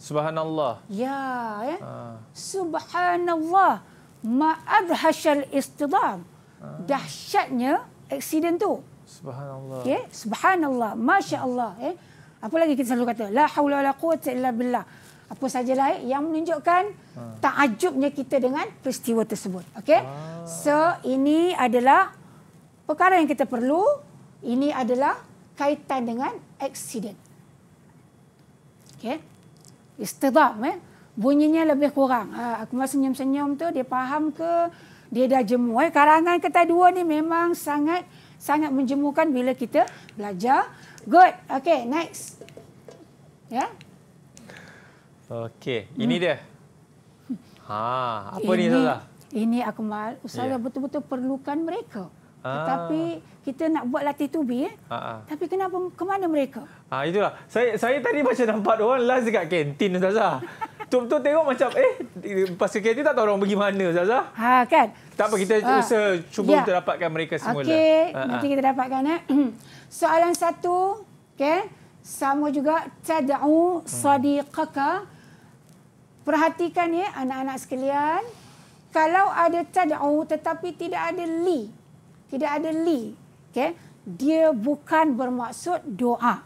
Subhanallah. Ya, Eh? Ha. Subhanallah. Ma'adhasyal istidam. Ha. Dahsyatnya aksiden tu. Subhanallah. Ya, okay? subhanallah. Masya-Allah, Eh? Apa lagi kita selalu kata? La haula la quwwata illa billah. Apa lah eh, yang menunjukkan ha. takajubnya kita dengan peristiwa tersebut. okay Ha. Ah. So, ini adalah perkara yang kita perlu. Ini adalah kaitan dengan accident. Okay, Istidham eh. Bunyinya lebih kurang. Ha, aku masa senyum-senyum tu dia faham ke dia dah jemu eh. Karangan kata dua ni memang sangat sangat menjemukan bila kita belajar. Good. Okay, next. Ya. Yeah. Okey, ini hmm. dia. Ha, apa ini, ni Ustazah? Ini aku mal, Ustazah yeah. betul-betul perlukan mereka. Ah. Tetapi kita nak buat latih tubi eh. Aa. Ah, ah. Tapi kenapa ke mana mereka? Ah itulah. Saya saya tadi macam nampak orang last dekat kantin Ustazah. (laughs) Tu tu tengok macam eh lepas ke kantin tak tahu orang pergi mana Ustazah. Ha kan. Tak apa kita Aa. usaha cuba ya. untuk dapatkan mereka semula. Okey, nanti kita dapatkan eh. (clears throat) Soalan satu, okey. Sama juga tad'u sadiqaka. Perhatikan ya anak-anak sekalian. Kalau ada tad'u tetapi tidak ada li tidak ada li. Okay? Dia bukan bermaksud doa.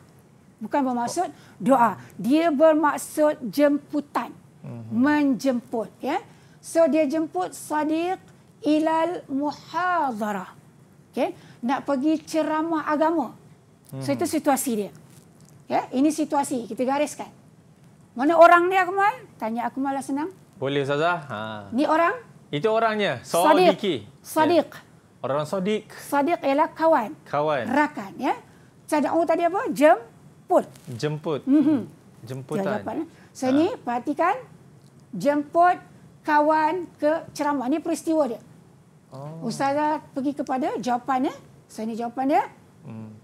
Bukan bermaksud doa. Dia bermaksud jemputan. Mhm. Menjemput. Yeah? So dia jemput sadiq ilal muhazara. Okay? Nak pergi ceramah agama. So mhm. itu situasi dia. Yeah? Ini situasi. Kita gariskan. Mana orang ni Akmal? Tanya aku malah senang. Boleh Ustazah. Ha. Ni orang? Itu orangnya. So, Sadiq. Sadiq. Yeah. Orang-orang sodik. Sodik ialah kawan. Kawan. Rakan. ya. Cadang orang tadi apa? Jemput. Jemput. Mm -hmm. Jemputan. Jawapan. Ya. So, ha. Ah. ini perhatikan. Jemput kawan ke ceramah. Ini peristiwa dia. Oh. Ustazah pergi kepada jawapan. Eh? So, ini jawapan dia. Hmm.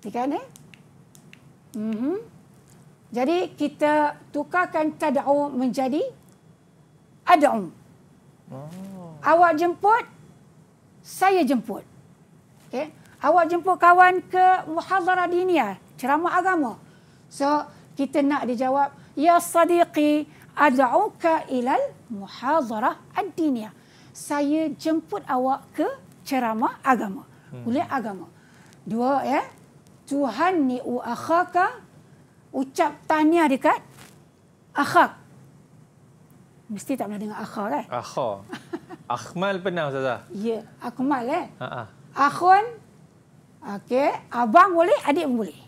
Perhatikan. Eh? Mm -hmm. Jadi, kita tukarkan cadang menjadi ada'um. Oh. Awak jemput saya jemput. Okay. Awak jemput kawan ke muhadhara dinia, ceramah agama. So, kita nak dijawab, Ya sadiqi, ad'uka ilal muhadhara ad-dinia. Saya jemput awak ke ceramah agama. Kuliah hmm. agama. Dua, ya. Eh? Tuhan ni akhaka, ucap tanya dekat akhak. Mesti tak pernah dengar akhak, kan? Akhak. (laughs) Akmal pernah Ustazah? Ya, Akmal eh. Ha -ha. Akhun, okay. abang boleh, adik pun boleh.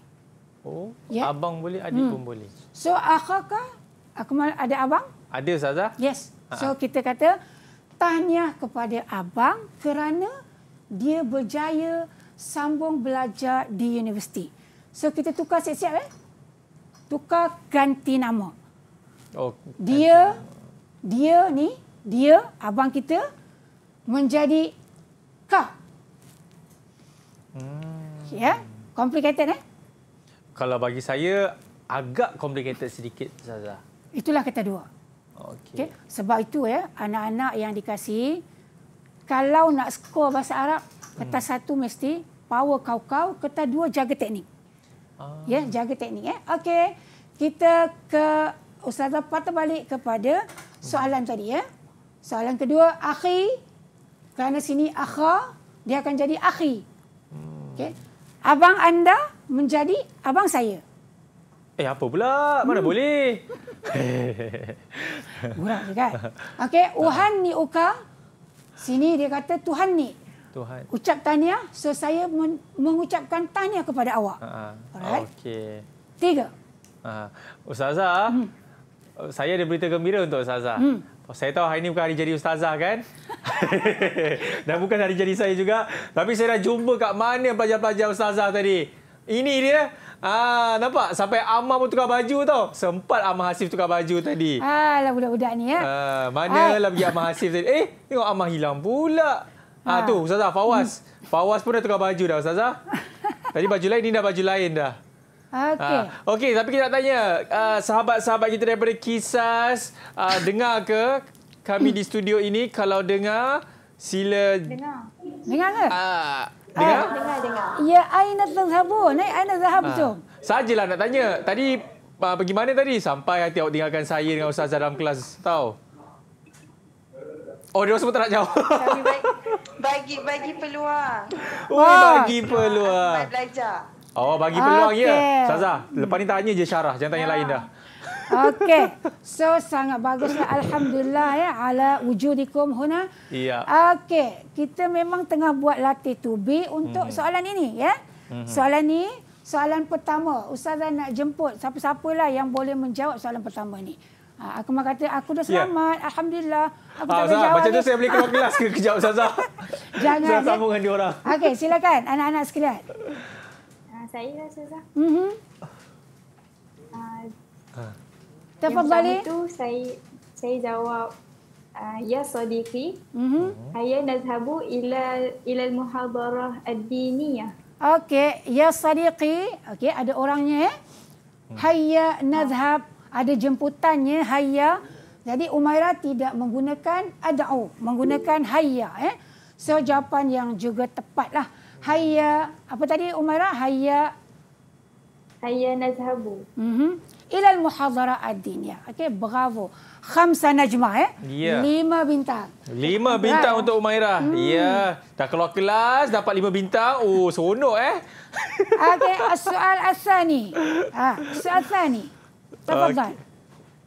Oh, ya? abang boleh, adik hmm. pun boleh. So, akhakah Akmal ada abang? Ada Ustazah. Yes. Ha -ha. So, kita kata, tanya kepada abang kerana dia berjaya sambung belajar di universiti. So, kita tukar siap-siap eh. Tukar ganti nama. Oh, dia, ganti. dia ni dia abang kita menjadi ka. Hmm. Ya, complicated eh? Kalau bagi saya agak complicated sedikit Zaza. Itulah kata dua. Okey. Okay? Sebab itu ya, anak-anak yang dikasihi kalau nak skor bahasa Arab, kertas hmm. satu mesti power kau-kau, kertas dua jaga teknik. Ah. Ya, jaga teknik ya. Okey. Kita ke Ustazah patah balik kepada hmm. soalan tadi ya. Soalan kedua, akhi. Kerana sini akha, dia akan jadi akhi. Okay. Abang anda menjadi abang saya. Eh, apa pula? Mana hmm. boleh? (laughs) Murah je kan? Okey, Uhan ni uka. Sini dia kata Tuhan ni. Tuhan. Ucap tanya. So, saya men- mengucapkan tanya kepada awak. Uh-huh. Alright. Okey. Tiga. Uh, Ustazah, hmm. saya ada berita gembira untuk Ustazah. Hmm. Oh, saya tahu hari ini bukan hari jadi ustazah kan? (laughs) dan bukan hari jadi saya juga. Tapi saya dah jumpa kat mana pelajar-pelajar ustazah tadi. Ini dia. Ah, nampak? Sampai Amah pun tukar baju tau. Sempat Amah Hasif tukar baju tadi. Ah, lah budak-budak ni ya. Ah, mana lah pergi Amah Hasif tadi. Eh, tengok Amah hilang pula. Ha. Ah, tu, Ustazah, Fawaz. Hmm. Fawaz pun dah tukar baju dah, Ustazah. (laughs) Tadi baju lain, ni dah baju lain dah. Okey. Ah, okey, tapi kita nak tanya ah, sahabat-sahabat uh, kita daripada Kisas uh, dengar ke kami di studio ini kalau dengar sila dengar. Dengar ke? Ah, uh, dengar? Uh, dengar dengar. Ya, Aina Zahabun. Naik Aina Zahabun. Uh, Sajalah nak tanya. Tadi uh, pergi mana tadi? Sampai hati awak tinggalkan saya dengan Ustaz dalam kelas. Tahu. Oh, dia semua tak nak jawab. Kami bagi bagi, bagi peluang. Oh, bagi peluang. Bagi belajar. Oh, bagi peluang okay. ya. Saza, lepas ni tanya je Syarah, jangan tanya ya. lain dah. Ah. Okey. So sangat baguslah alhamdulillah ya ala wujudikum huna. Iya. Okey, kita memang tengah buat latih tubi untuk -hmm. soalan ini ya. -hmm. Soalan ni, soalan pertama, ustazah nak jemput siapa-siapalah yang boleh menjawab soalan pertama ni. aku mah kata aku dah ya. selamat, yeah. alhamdulillah. Aku ha, tak boleh jawab. Macam tu saya boleh keluar kelas ke kejap ustazah. (laughs) jangan. Saya sambung dengan orang. Okey, silakan anak-anak sekalian saya Ustazah. Mhm. Ah. Uh, ha. Tafadhali. Itu saya saya jawab uh, ya sadiqi. Mhm. Saya mm-hmm. nazhabu ila ila al-muhadarah ad-diniyah. Okey, ya sadiqi. Okey, ada orangnya ya. Hayya nazhab. Ada jemputannya hayya. Jadi Umairah tidak menggunakan ad'u, menggunakan hayya eh. So jawapan yang juga tepatlah. Hayya apa tadi Umairah? Hayya Hayya nazhabu. Mhm. Ila al-muhadhara ad-diniyah. Okey, bravo. Khamsa najmah eh. Ya. Lima bintang. Lima bintang Baik. Ya. untuk Umairah. Hmm. Ya. Dah keluar kelas dapat lima bintang. Oh, seronok eh. (laughs) Okey, ah, soal asani. Ah, ha, soal asani. Tafadhal.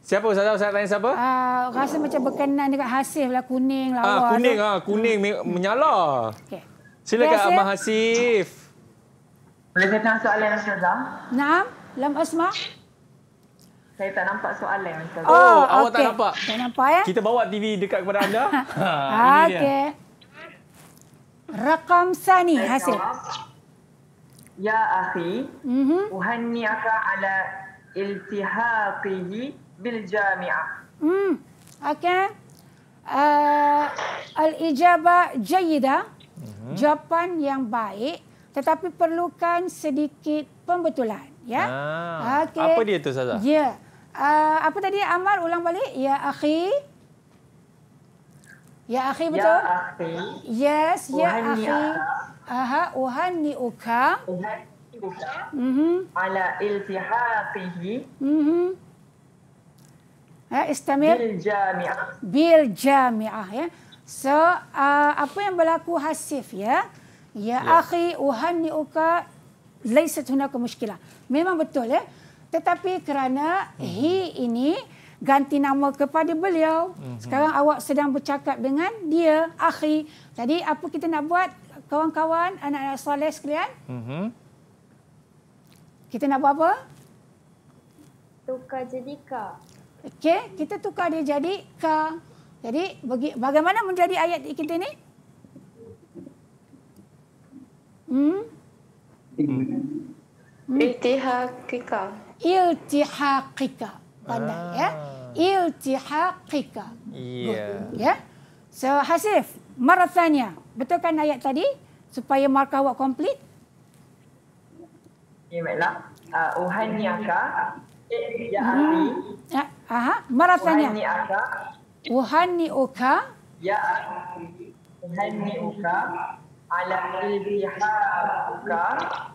Siapa Ustaz? Ustaz tanya siapa? Uh, rasa oh. macam berkenan dekat hasil lah kuning ah, lawa. Ah, kuning ah, kuning menyala. Okey. Sila ke Abang Hasif. Boleh saya tanya soalan Ustazah? Naam, Lam Asma. Saya tak nampak soalan Ustazah. Oh, okay. Oh, awak tak nampak. Tak nampak ya. Kita bawa TV dekat kepada anda. (laughs) ha, Okey. Rakam Sani hasil. Ya akhi, mm-hmm. uhanniaka ala iltihaqihi bil jami'ah. Hmm. Okey. Uh, ah, al-ijabah jayidah huh mhm. Jawapan yang baik tetapi perlukan sedikit pembetulan, ya. Ah. Okay. Apa dia tu Saza? Ya. Yeah. Uh, apa tadi Amar ulang balik? Ya, akhi. Ya, akhi ya, betul? Ya, akhi. Yes, ya, akhi. Ya. Aha, uhani uka. Uhani uka. Mhm. Ala iltihaqihi. Mhm. Ya, istamir. Bil jami'ah. Bil jami'ah, ya. So, uh, apa yang berlaku Hasif ya? Ya, ya. akhi uhanni uka laysat hunaka mushkilah. Memang betul ya. Tetapi kerana hmm. he ini ganti nama kepada beliau, hmm. sekarang awak sedang bercakap dengan dia, akhi. Jadi apa kita nak buat kawan-kawan, anak-anak soleh sekalian? Hmm. Kita nak buat apa? Tukar jadi ka. Okey, kita tukar dia jadi ka. Jadi bagaimana menjadi ayat ikut ini? Hmm? hmm? Iltihaqika. Iltihaqika. Pandai ah. ya. Iltihaqika. Ya. So Hasif, marathanya. kan ayat tadi supaya markah awak komplit. Ah, hmm? Ya, baiklah. Uhaniaka. Ya, Ahli. Aha, marathanya. Uhaniaka. Wuhanni Oka. Ya Wuhanni Oka. Alam Ilbiha Oka.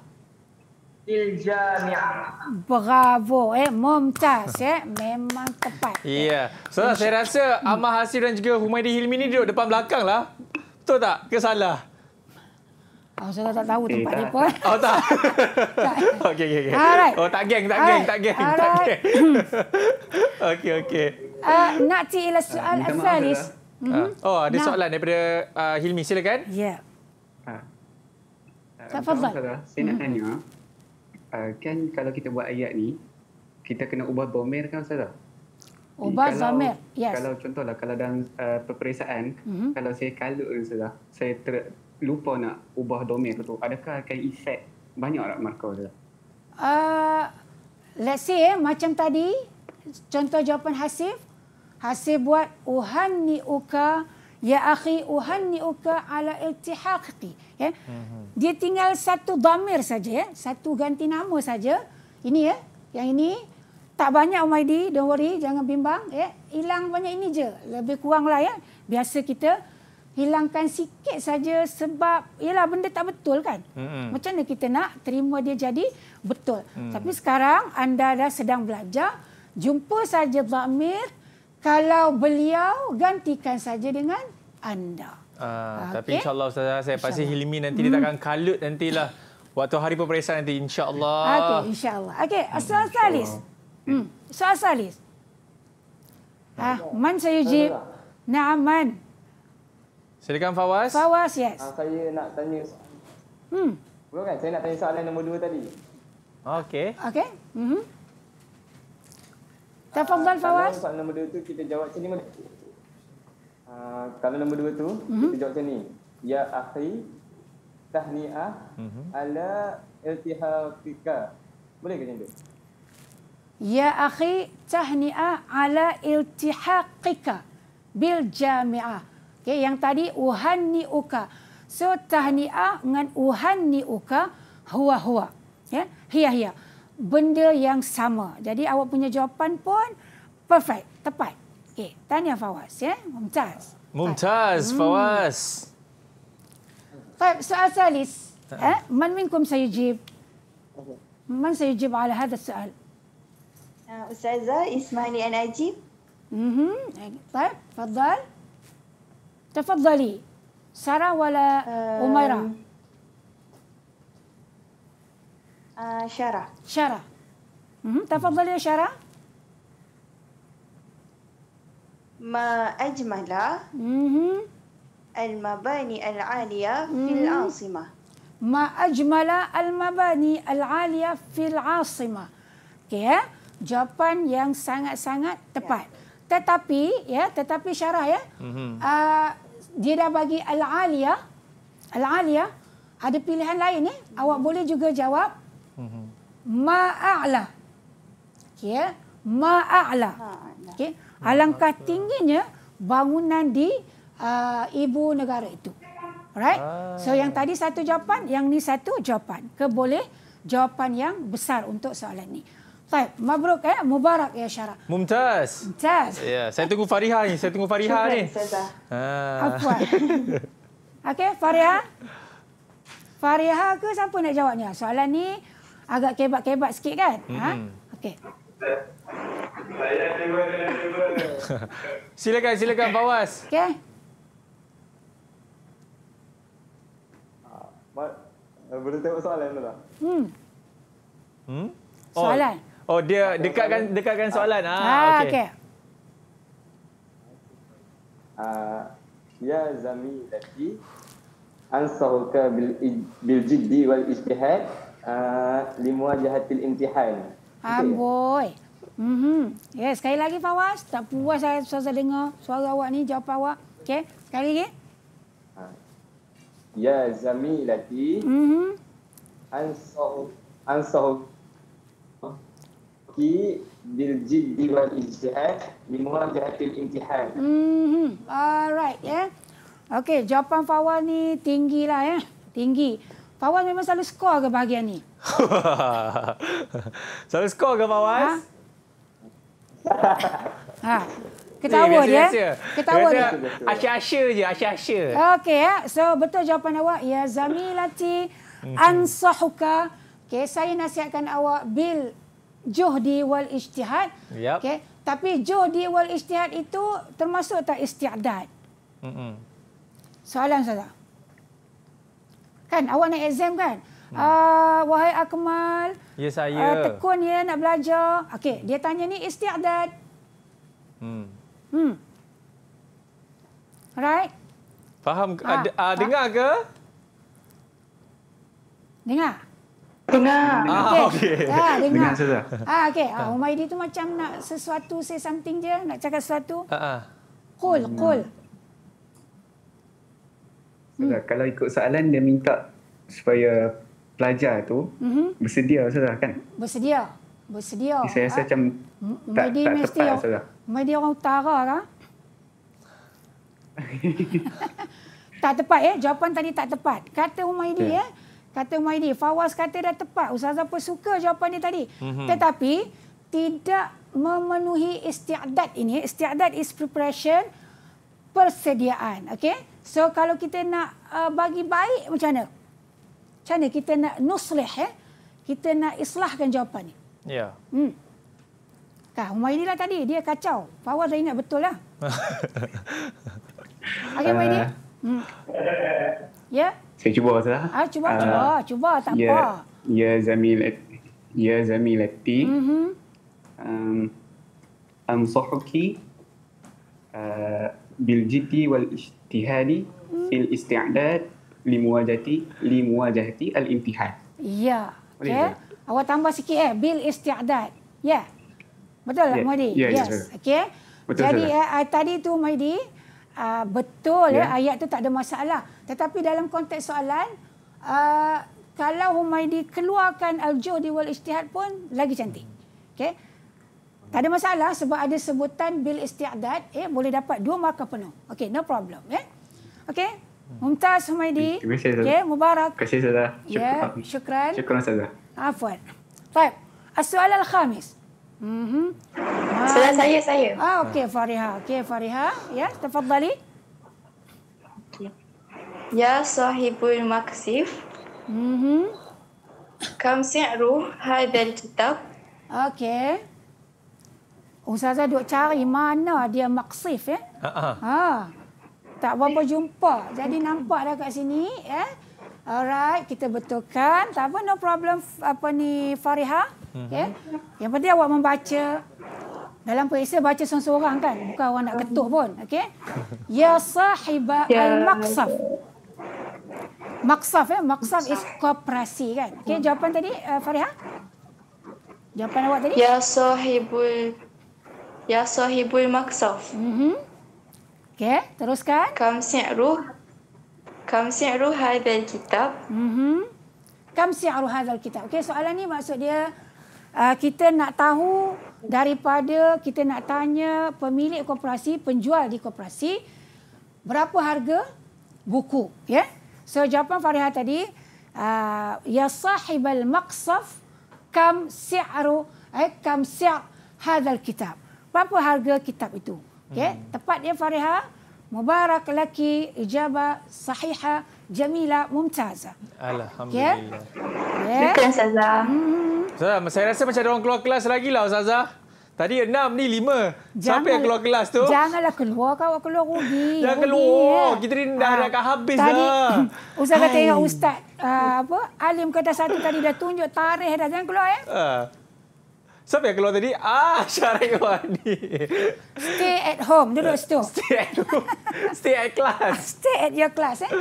Bravo eh Mumtaz eh Memang tepat eh. Iya. yeah. So Insya saya rasa Amah Hasil dan juga Humaydi Hilmi ni Duduk depan belakang lah Betul tak Ke salah Oh, saya tak tahu tempat ni hmm. pun. Oh, tak. okey, okey, okey. Oh, tak geng, tak geng, tak geng, tak geng. (laughs) (laughs) okey, okey uh, nak ti ialah ah, soal uh, asal uh Oh, ada nah. soalan daripada uh, Hilmi. Silakan. Ya. Yeah. Uh, tak apa Saya nak mhm. tanya. Uh, kan kalau kita buat ayat ni, kita kena ubah domir kan Ustazah? Ubah domir, yes. Kalau contohlah, kalau dalam uh, peperiksaan, mm-hmm. kalau saya kalut kan saya ter- lupa nak ubah domir tu. Adakah akan efek banyak orang markah Ustazah? Uh, let's say eh, macam tadi, contoh jawapan Hasif, Hasil buat uhanni uka ya akhi uhanni uka ala iltihaqi ya. Mhm. Dia tinggal satu dhamir saja ya, satu ganti nama saja. Ini ya, yang ini tak banyak Umaidi, don't worry, jangan bimbang ya. Hilang banyak ini je, lebih kuranglah ya. Biasa kita hilangkan sikit saja sebab yalah benda tak betul kan mm-hmm. macam mana kita nak terima dia jadi betul mm. tapi sekarang anda dah sedang belajar jumpa saja dhamir kalau beliau gantikan saja dengan anda. Uh, ah, okay. Tapi insyaAllah Ustazah, saya insya pasti Hilmi nanti hmm. dia takkan kalut nantilah. Waktu hari peperiksaan nanti insyaAllah. Okey, insyaAllah. Okey, hmm, Soal Salis. Soal hmm, Salis. Ah, man saya Jib. Naam man. Silakan Fawaz. Fawaz, yes. Ha, saya nak tanya soalan. Hmm. Bukan, saya nak tanya soalan nombor dua tadi. Okey. Okey. Mm -hmm. Telefon Fawaz. Soalan nombor dua tu kita jawab macam ni mana? Uh, kalau nombor dua tu mm-hmm. kita jawab macam ni. Ya akhi tahniah mm-hmm. ala iltihafika. Boleh ke macam tu? Ya akhi tahniah ala iltihaqika bil jami'ah. Okay, yang tadi uhanni uka. So tahniah dengan uhanni uka huwa huwa. Ya, yeah? hiya hiya benda yang sama. Jadi awak punya jawapan pun perfect, tepat. Okey, tanya Fawaz ya, Mumtaz. Mumtaz, hmm. Fawaz. Baik, soalan salis. Eh, man minkum sayujib? Man sayujib ala hadha soal? Ah, Ustazah, Ismaili Anajib. Mhm. Baik, تفضلي Sarah, ولا أميرة؟ أم... شارة شارة تفضلي يا شارة ما أجمل المباني العالية في العاصمة ما أجمل المباني العالية في العاصمة okay, ya? Jawapan yang sangat-sangat tepat ya. Tetapi ya, Tetapi syarah ya, mm-hmm. uh, Dia dah bagi Al-Aliyah Al-Aliyah Ada pilihan lain ya? mm-hmm. Awak boleh juga jawab Mm-hmm. Ma'a'la. Okey, eh? Ma'a'la. Okey. Alangkah tingginya bangunan di uh, ibu negara itu. Alright? Ah. So yang tadi satu jawapan, yang ni satu jawapan. Ke boleh jawapan yang besar untuk soalan ni. Baik, mabruk ya, eh? mubarak ya Syara. Mumtaz. Mumtaz. Ya, yeah. saya tunggu Fariha ni, saya tunggu Fariha ni. Saya dah. Ha. Okey, Fariha. Fariha ke siapa nak jawab Soalan ni agak kebak-kebak sikit kan? Mm -hmm. Ha? Okey. (laughs) silakan, silakan Fawaz. Okey. Uh, boleh tengok soalan tu tak? Hmm. Hmm? Oh. Soalan? Oh, dia dekatkan dekatkan soalan. Ha, ah, ah, okey. Okay. Uh, ah, ya zamilati ansahuka bil bil jiddi wal ijtihad Ah, limwa jahatil imtihan. Amboi. Mm -hmm. yeah, sekali lagi Fawaz, tak puas saya, saya dengar suara awak ni, jawapan awak. Okey, sekali lagi. Ah. Ya zamilati. Mm -hmm. Ansau. Ki bil jiddi wal ijtihad limwa jahatil imtihan. Mm -hmm. Alright, ya. Yeah. Okey, jawapan Fawaz ni tinggilah ya. Yeah. Tinggi. Fawaz memang selalu skor ke bahagian ni? (laughs) selalu skor ke Fawaz? Ha? ha. Ketawa dia. Eh? Ketawa dia. Asya-asya je, asya-asya. Okey ya. So betul jawapan awak. Ya zamilati hmm. ansahuka. Okey, saya nasihatkan awak bil juhdi wal ijtihad. Yep. Okey. Tapi juhdi wal ijtihad itu termasuk tak istiadat? Mm -hmm. Soalan saya. Kan awak nak exam kan? Hmm. Uh, wahai Akmal. Ya saya. Uh, tekun ya nak belajar. Okey, dia tanya ni istiadat. Hmm. Hmm. Right? Faham ha. ada uh, ha. dengar ke? Dengar. Dengar. okey. Okay. Ha, dengar. dengar ah, okey. Ah, Umaydi tu macam nak sesuatu, say something je, nak cakap sesuatu. Ha ah. Uh-huh. Kul, kul. Hmm. Hmm. Kalau ikut soalan dia minta supaya pelajar tu hmm. bersedia Ustazah kan? Bersedia. Bersedia. Jadi, saya rasa ha? macam tak, tak mesti tepat Ustazah. Media orang utara kan? (laughs) tak tepat eh? Jawapan tadi tak tepat. Kata Umaydi okay. eh? Kata Umaydi. Fawaz kata dah tepat. Ustazah pun suka jawapan dia tadi. Hmm. Tetapi tidak memenuhi istiadat ini. Istiadat is preparation persediaan. Okey? So kalau kita nak uh, bagi baik macam mana? Macam mana kita nak nusleh eh? Kita nak islahkan jawapan ni. Ya. Yeah. Hmm. Kah, Umar lah tadi dia kacau. Fawaz saya ingat betul lah. (laughs) Okey, mai ini. Eh. Hmm. Ya. Yeah? Saya cuba masalah. Ah, cuba, uh, cuba, ah, cuba, tak yeah. apa. Ya, Zamil. Ya, Zamil Ati. Mm -hmm. Um, um, Uh, bil jiddi wal ijtihadi hmm. fil isti'dad li muwajati li muwajahati al imtihan. Ya. Okey. okay. Awak tambah sikit eh bil isti'dad. Ya. Yeah. Betul lah, yeah. Muhyiddin? Yeah, ya, yes. yes okay. Betul, Jadi uh, tadi tu Muhyiddin uh, eh, betul yeah. ya ayat tu tak ada masalah. Tetapi dalam konteks soalan uh, kalau Humaydi keluarkan al-juhdi wal-ijtihad pun lagi cantik. Okey. Tak ada masalah sebab ada sebutan bil istiadat eh boleh dapat dua marka penuh. Okey, no problem, ya. Eh? Okey. Mumtaz Humaidi. Okey, mubarak. Terima kasih saudara. Ustazah. Ya, syukran. Syukran Ustazah. Afwan. Baik. Soalan al khamis. Mhm. Mm Soalan ah, saya saya. Ah, okey Fariha. Okey Fariha, ya, tafadhali. Ya sahibul maksif. Mhm. Mm Kam si'ru hadal kitab? Okey. Ustazah duk cari mana dia maksif ya. Uh-huh. Ha. Tak apa jumpa. Jadi nampak dah kat sini ya. Alright, kita betulkan. Tak apa no problem apa ni Fariha. Okay. Mhm. Ya. Uh-huh. Yang penting awak membaca dalam periksa baca seorang-seorang kan. Bukan awak nak ketuk pun. Okay. Ya sahiba ya. al-maksaf. Maksaf ya. Eh? Maksaf is koperasi kan. Okay, jawapan tadi uh, Fariha. Jawapan awak tadi? Ya sahibul Ya sahibul maksaf. Mhm. Okey, teruskan. Kam si'ru Kam si'ru hadzal kitab? Mhm. Kam si'ru hadzal kitab? Okey, soalan ni maksud dia uh, kita nak tahu daripada kita nak tanya pemilik koperasi, penjual di koperasi berapa harga buku, ya? Yeah? So jawapan Fariha tadi uh, ya sahibal maqsaf kam si'ru eh, kam si'ru hadzal kitab berapa harga kitab itu? Okey, hmm. tepat dia Fariha, mubarak laki, ijaba sahiha, jamila, mumtaza. Alhamdulillah. Okay? Yeah. Terima kasih, hmm. Saya rasa macam ada orang keluar kelas lagi lah, Ustazah. Tadi enam ni lima. Jangan, Siapa yang keluar kelas tu? Janganlah keluar kau. Keluar rugi. Jangan rugi, keluar. Ya. Kita ni dah nak ah, ha. habis tadi, dah. (clears throat) Ustaz kata tengok Ustaz. Uh, apa? Alim kata satu tadi dah tunjuk tarikh dah. Jangan keluar eh. Uh. Siapa yang keluar tadi? Ah, (laughs) Syarik Wadi. Stay at home. Duduk uh, situ. Stay (laughs) at home. stay at class. (laughs) stay at your class. Eh?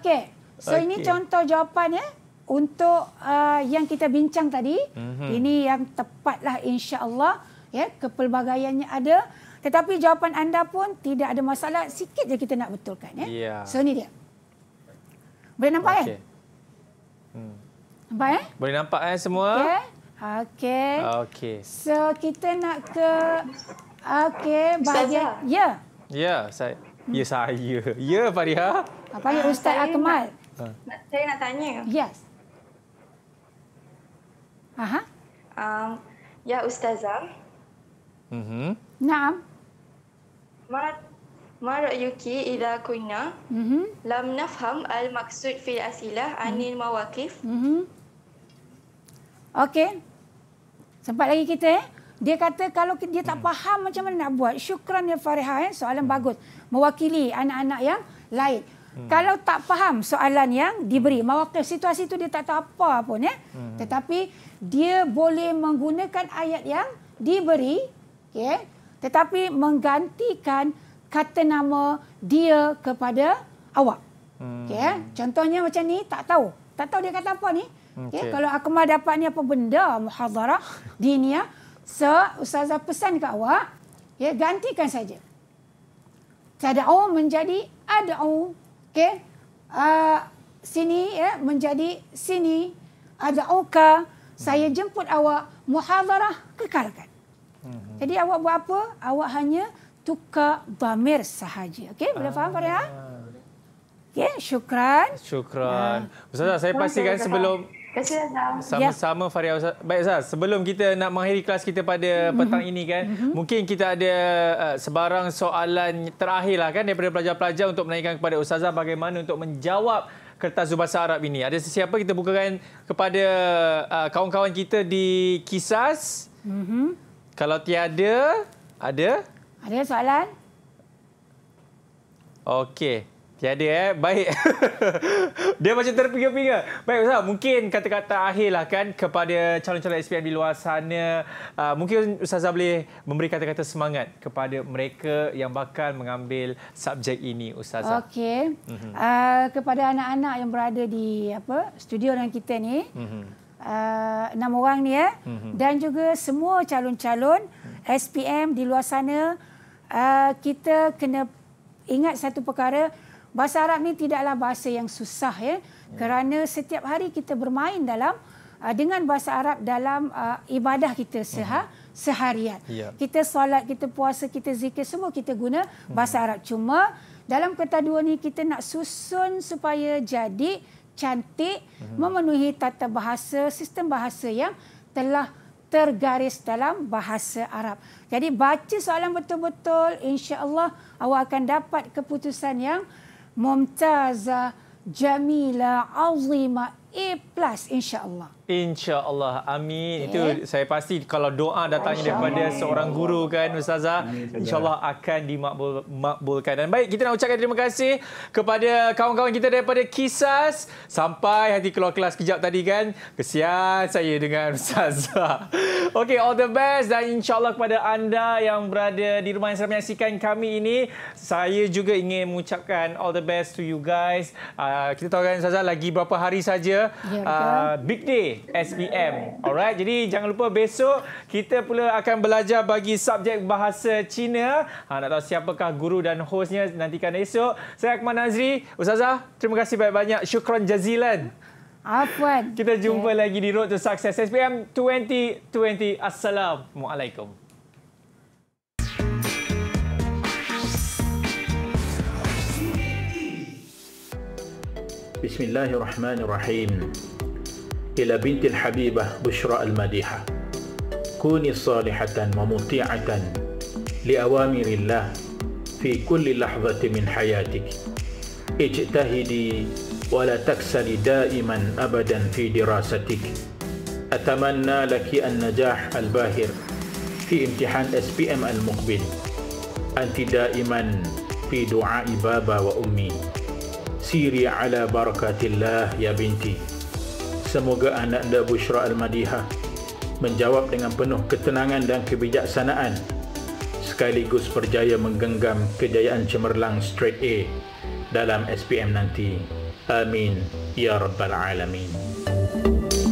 Okay. So, okay. ini contoh jawapan ya. Untuk uh, yang kita bincang tadi. Mm-hmm. Ini yang tepatlah insyaAllah. Ya, kepelbagaiannya ada. Tetapi jawapan anda pun tidak ada masalah. Sikit je kita nak betulkan. Ya? Yeah. So, ini dia. Boleh nampak eh? okay. eh? Hmm. Nampak eh? Boleh nampak eh semua? Okay. Okey. Okey. So kita nak ke okey bahagian ya. Ya, yeah, saya. Hmm. Ya yeah, saya. Ya yeah, ya, Apa ya Ustaz uh, Akmal? Nak, huh? saya nak tanya. Yes. Aha. Um, ya Ustazah. Mhm. Mm Naam. Mat Mara yuki ila kunna mm -hmm. lam nafham al maksud fil asilah mm-hmm. anil mawaqif. Mm -hmm. Okey. Sempat lagi kita eh. Dia kata kalau dia tak hmm. faham hmm. macam mana nak buat. Syukran ya Fariha eh. Soalan hmm. bagus. Mewakili anak-anak yang lain. Hmm. Kalau tak faham soalan yang diberi. Mewakili situasi itu dia tak tahu apa pun eh. Hmm. Tetapi dia boleh menggunakan ayat yang diberi. Okay. Eh? Tetapi menggantikan kata nama dia kepada awak. Hmm. Okay, eh? Contohnya macam ni tak tahu. Tak tahu dia kata apa ni. Okay. Ya, kalau Akmal dapat ni apa benda muhadarah (laughs) dinia, ya. so ustazah pesan dekat awak, ya gantikan saja. Tad'u menjadi ad'u. Okey. Uh, sini ya menjadi sini ad'uka. Saya hmm. jemput awak muhadarah kekalkan. Hmm. Jadi awak buat apa? Awak hanya tukar damir sahaja. Okey, boleh faham Farah? Okay, syukran. Syukran. Ya. Ustazah, saya pastikan sebelum Kasih Azam. Sama-sama ya. Faria. Baik Azam, sebelum kita nak mengakhiri kelas kita pada mhm. petang mm -hmm. ini kan, mm -hmm. mungkin kita ada uh, sebarang soalan terakhir lah kan daripada pelajar-pelajar untuk menaikkan kepada Ustazah bagaimana untuk menjawab kertas Zubasa Arab ini. Ada sesiapa kita bukakan kepada uh, kawan-kawan uh, kita di Kisas? Mm -hmm. Kalau tiada, ada? Ada soalan? Okey. Jadi eh. Baik. (laughs) dia macam terpinga-pinga. Baik Ustaz, mungkin kata-kata akhir lah kan kepada calon-calon SPM di luar sana. Uh, mungkin Ustazah boleh memberi kata-kata semangat kepada mereka yang bakal mengambil subjek ini Ustazah. Okey. Mm -hmm. uh, kepada anak-anak yang berada di apa studio dengan kita ni. Mm -hmm. uh, enam orang ni ya. Eh. Mm -hmm. Dan juga semua calon-calon SPM mhm. di luar sana. Uh, kita kena ingat satu perkara. Mm -hmm. Bahasa Arab ni tidaklah bahasa yang susah ya. Kerana setiap hari kita bermain dalam uh, dengan bahasa Arab dalam uh, ibadah kita seha, seharian. Ya. Kita solat, kita puasa, kita zikir semua kita guna bahasa hmm. Arab. Cuma dalam dua ni kita nak susun supaya jadi cantik hmm. memenuhi tata bahasa sistem bahasa yang telah tergaris dalam bahasa Arab. Jadi baca soalan betul-betul insya-Allah awak akan dapat keputusan yang ممتازة جميلة عظيمة A plus إن شاء الله InsyaAllah. Amin. Yeah. Itu saya pasti kalau doa datangnya daripada seorang guru kan Ustazah. InsyaAllah akan dimakbulkan. Dan baik, kita nak ucapkan terima kasih kepada kawan-kawan kita daripada Kisas. Sampai hati keluar kelas kejap tadi kan. Kesian saya dengan (laughs) Ustazah. Okay, all the best. Dan insyaAllah kepada anda yang berada di rumah yang sedang menyaksikan kami ini. Saya juga ingin mengucapkan all the best to you guys. Uh, kita tahu kan Ustazah lagi berapa hari saja. Uh, big day SPM. Alright, jadi jangan lupa besok kita pula akan belajar bagi subjek bahasa Cina. Ha, nak tahu siapakah guru dan hostnya nantikan esok. Saya Akmal Nazri, Ustazah, terima kasih banyak-banyak. Syukran jazilan. Afwan. Kita jumpa yeah. lagi di Road to Success SPM 2020. Assalamualaikum. Bismillahirrahmanirrahim. إلى بنت الحبيبة بشرى المديحة كوني صالحة ومطيعة لأوامر الله في كل لحظة من حياتك اجتهدي ولا تكسلي دائما أبدا في دراستك أتمنى لك النجاح الباهر في امتحان SPM المقبل أنت دائما في دعاء بابا وأمي سيري على بركة الله يا بنتي Semoga anak anda Bushra Al-Madihah menjawab dengan penuh ketenangan dan kebijaksanaan sekaligus berjaya menggenggam kejayaan cemerlang straight A dalam SPM nanti. Amin. Ya Rabbal Alamin.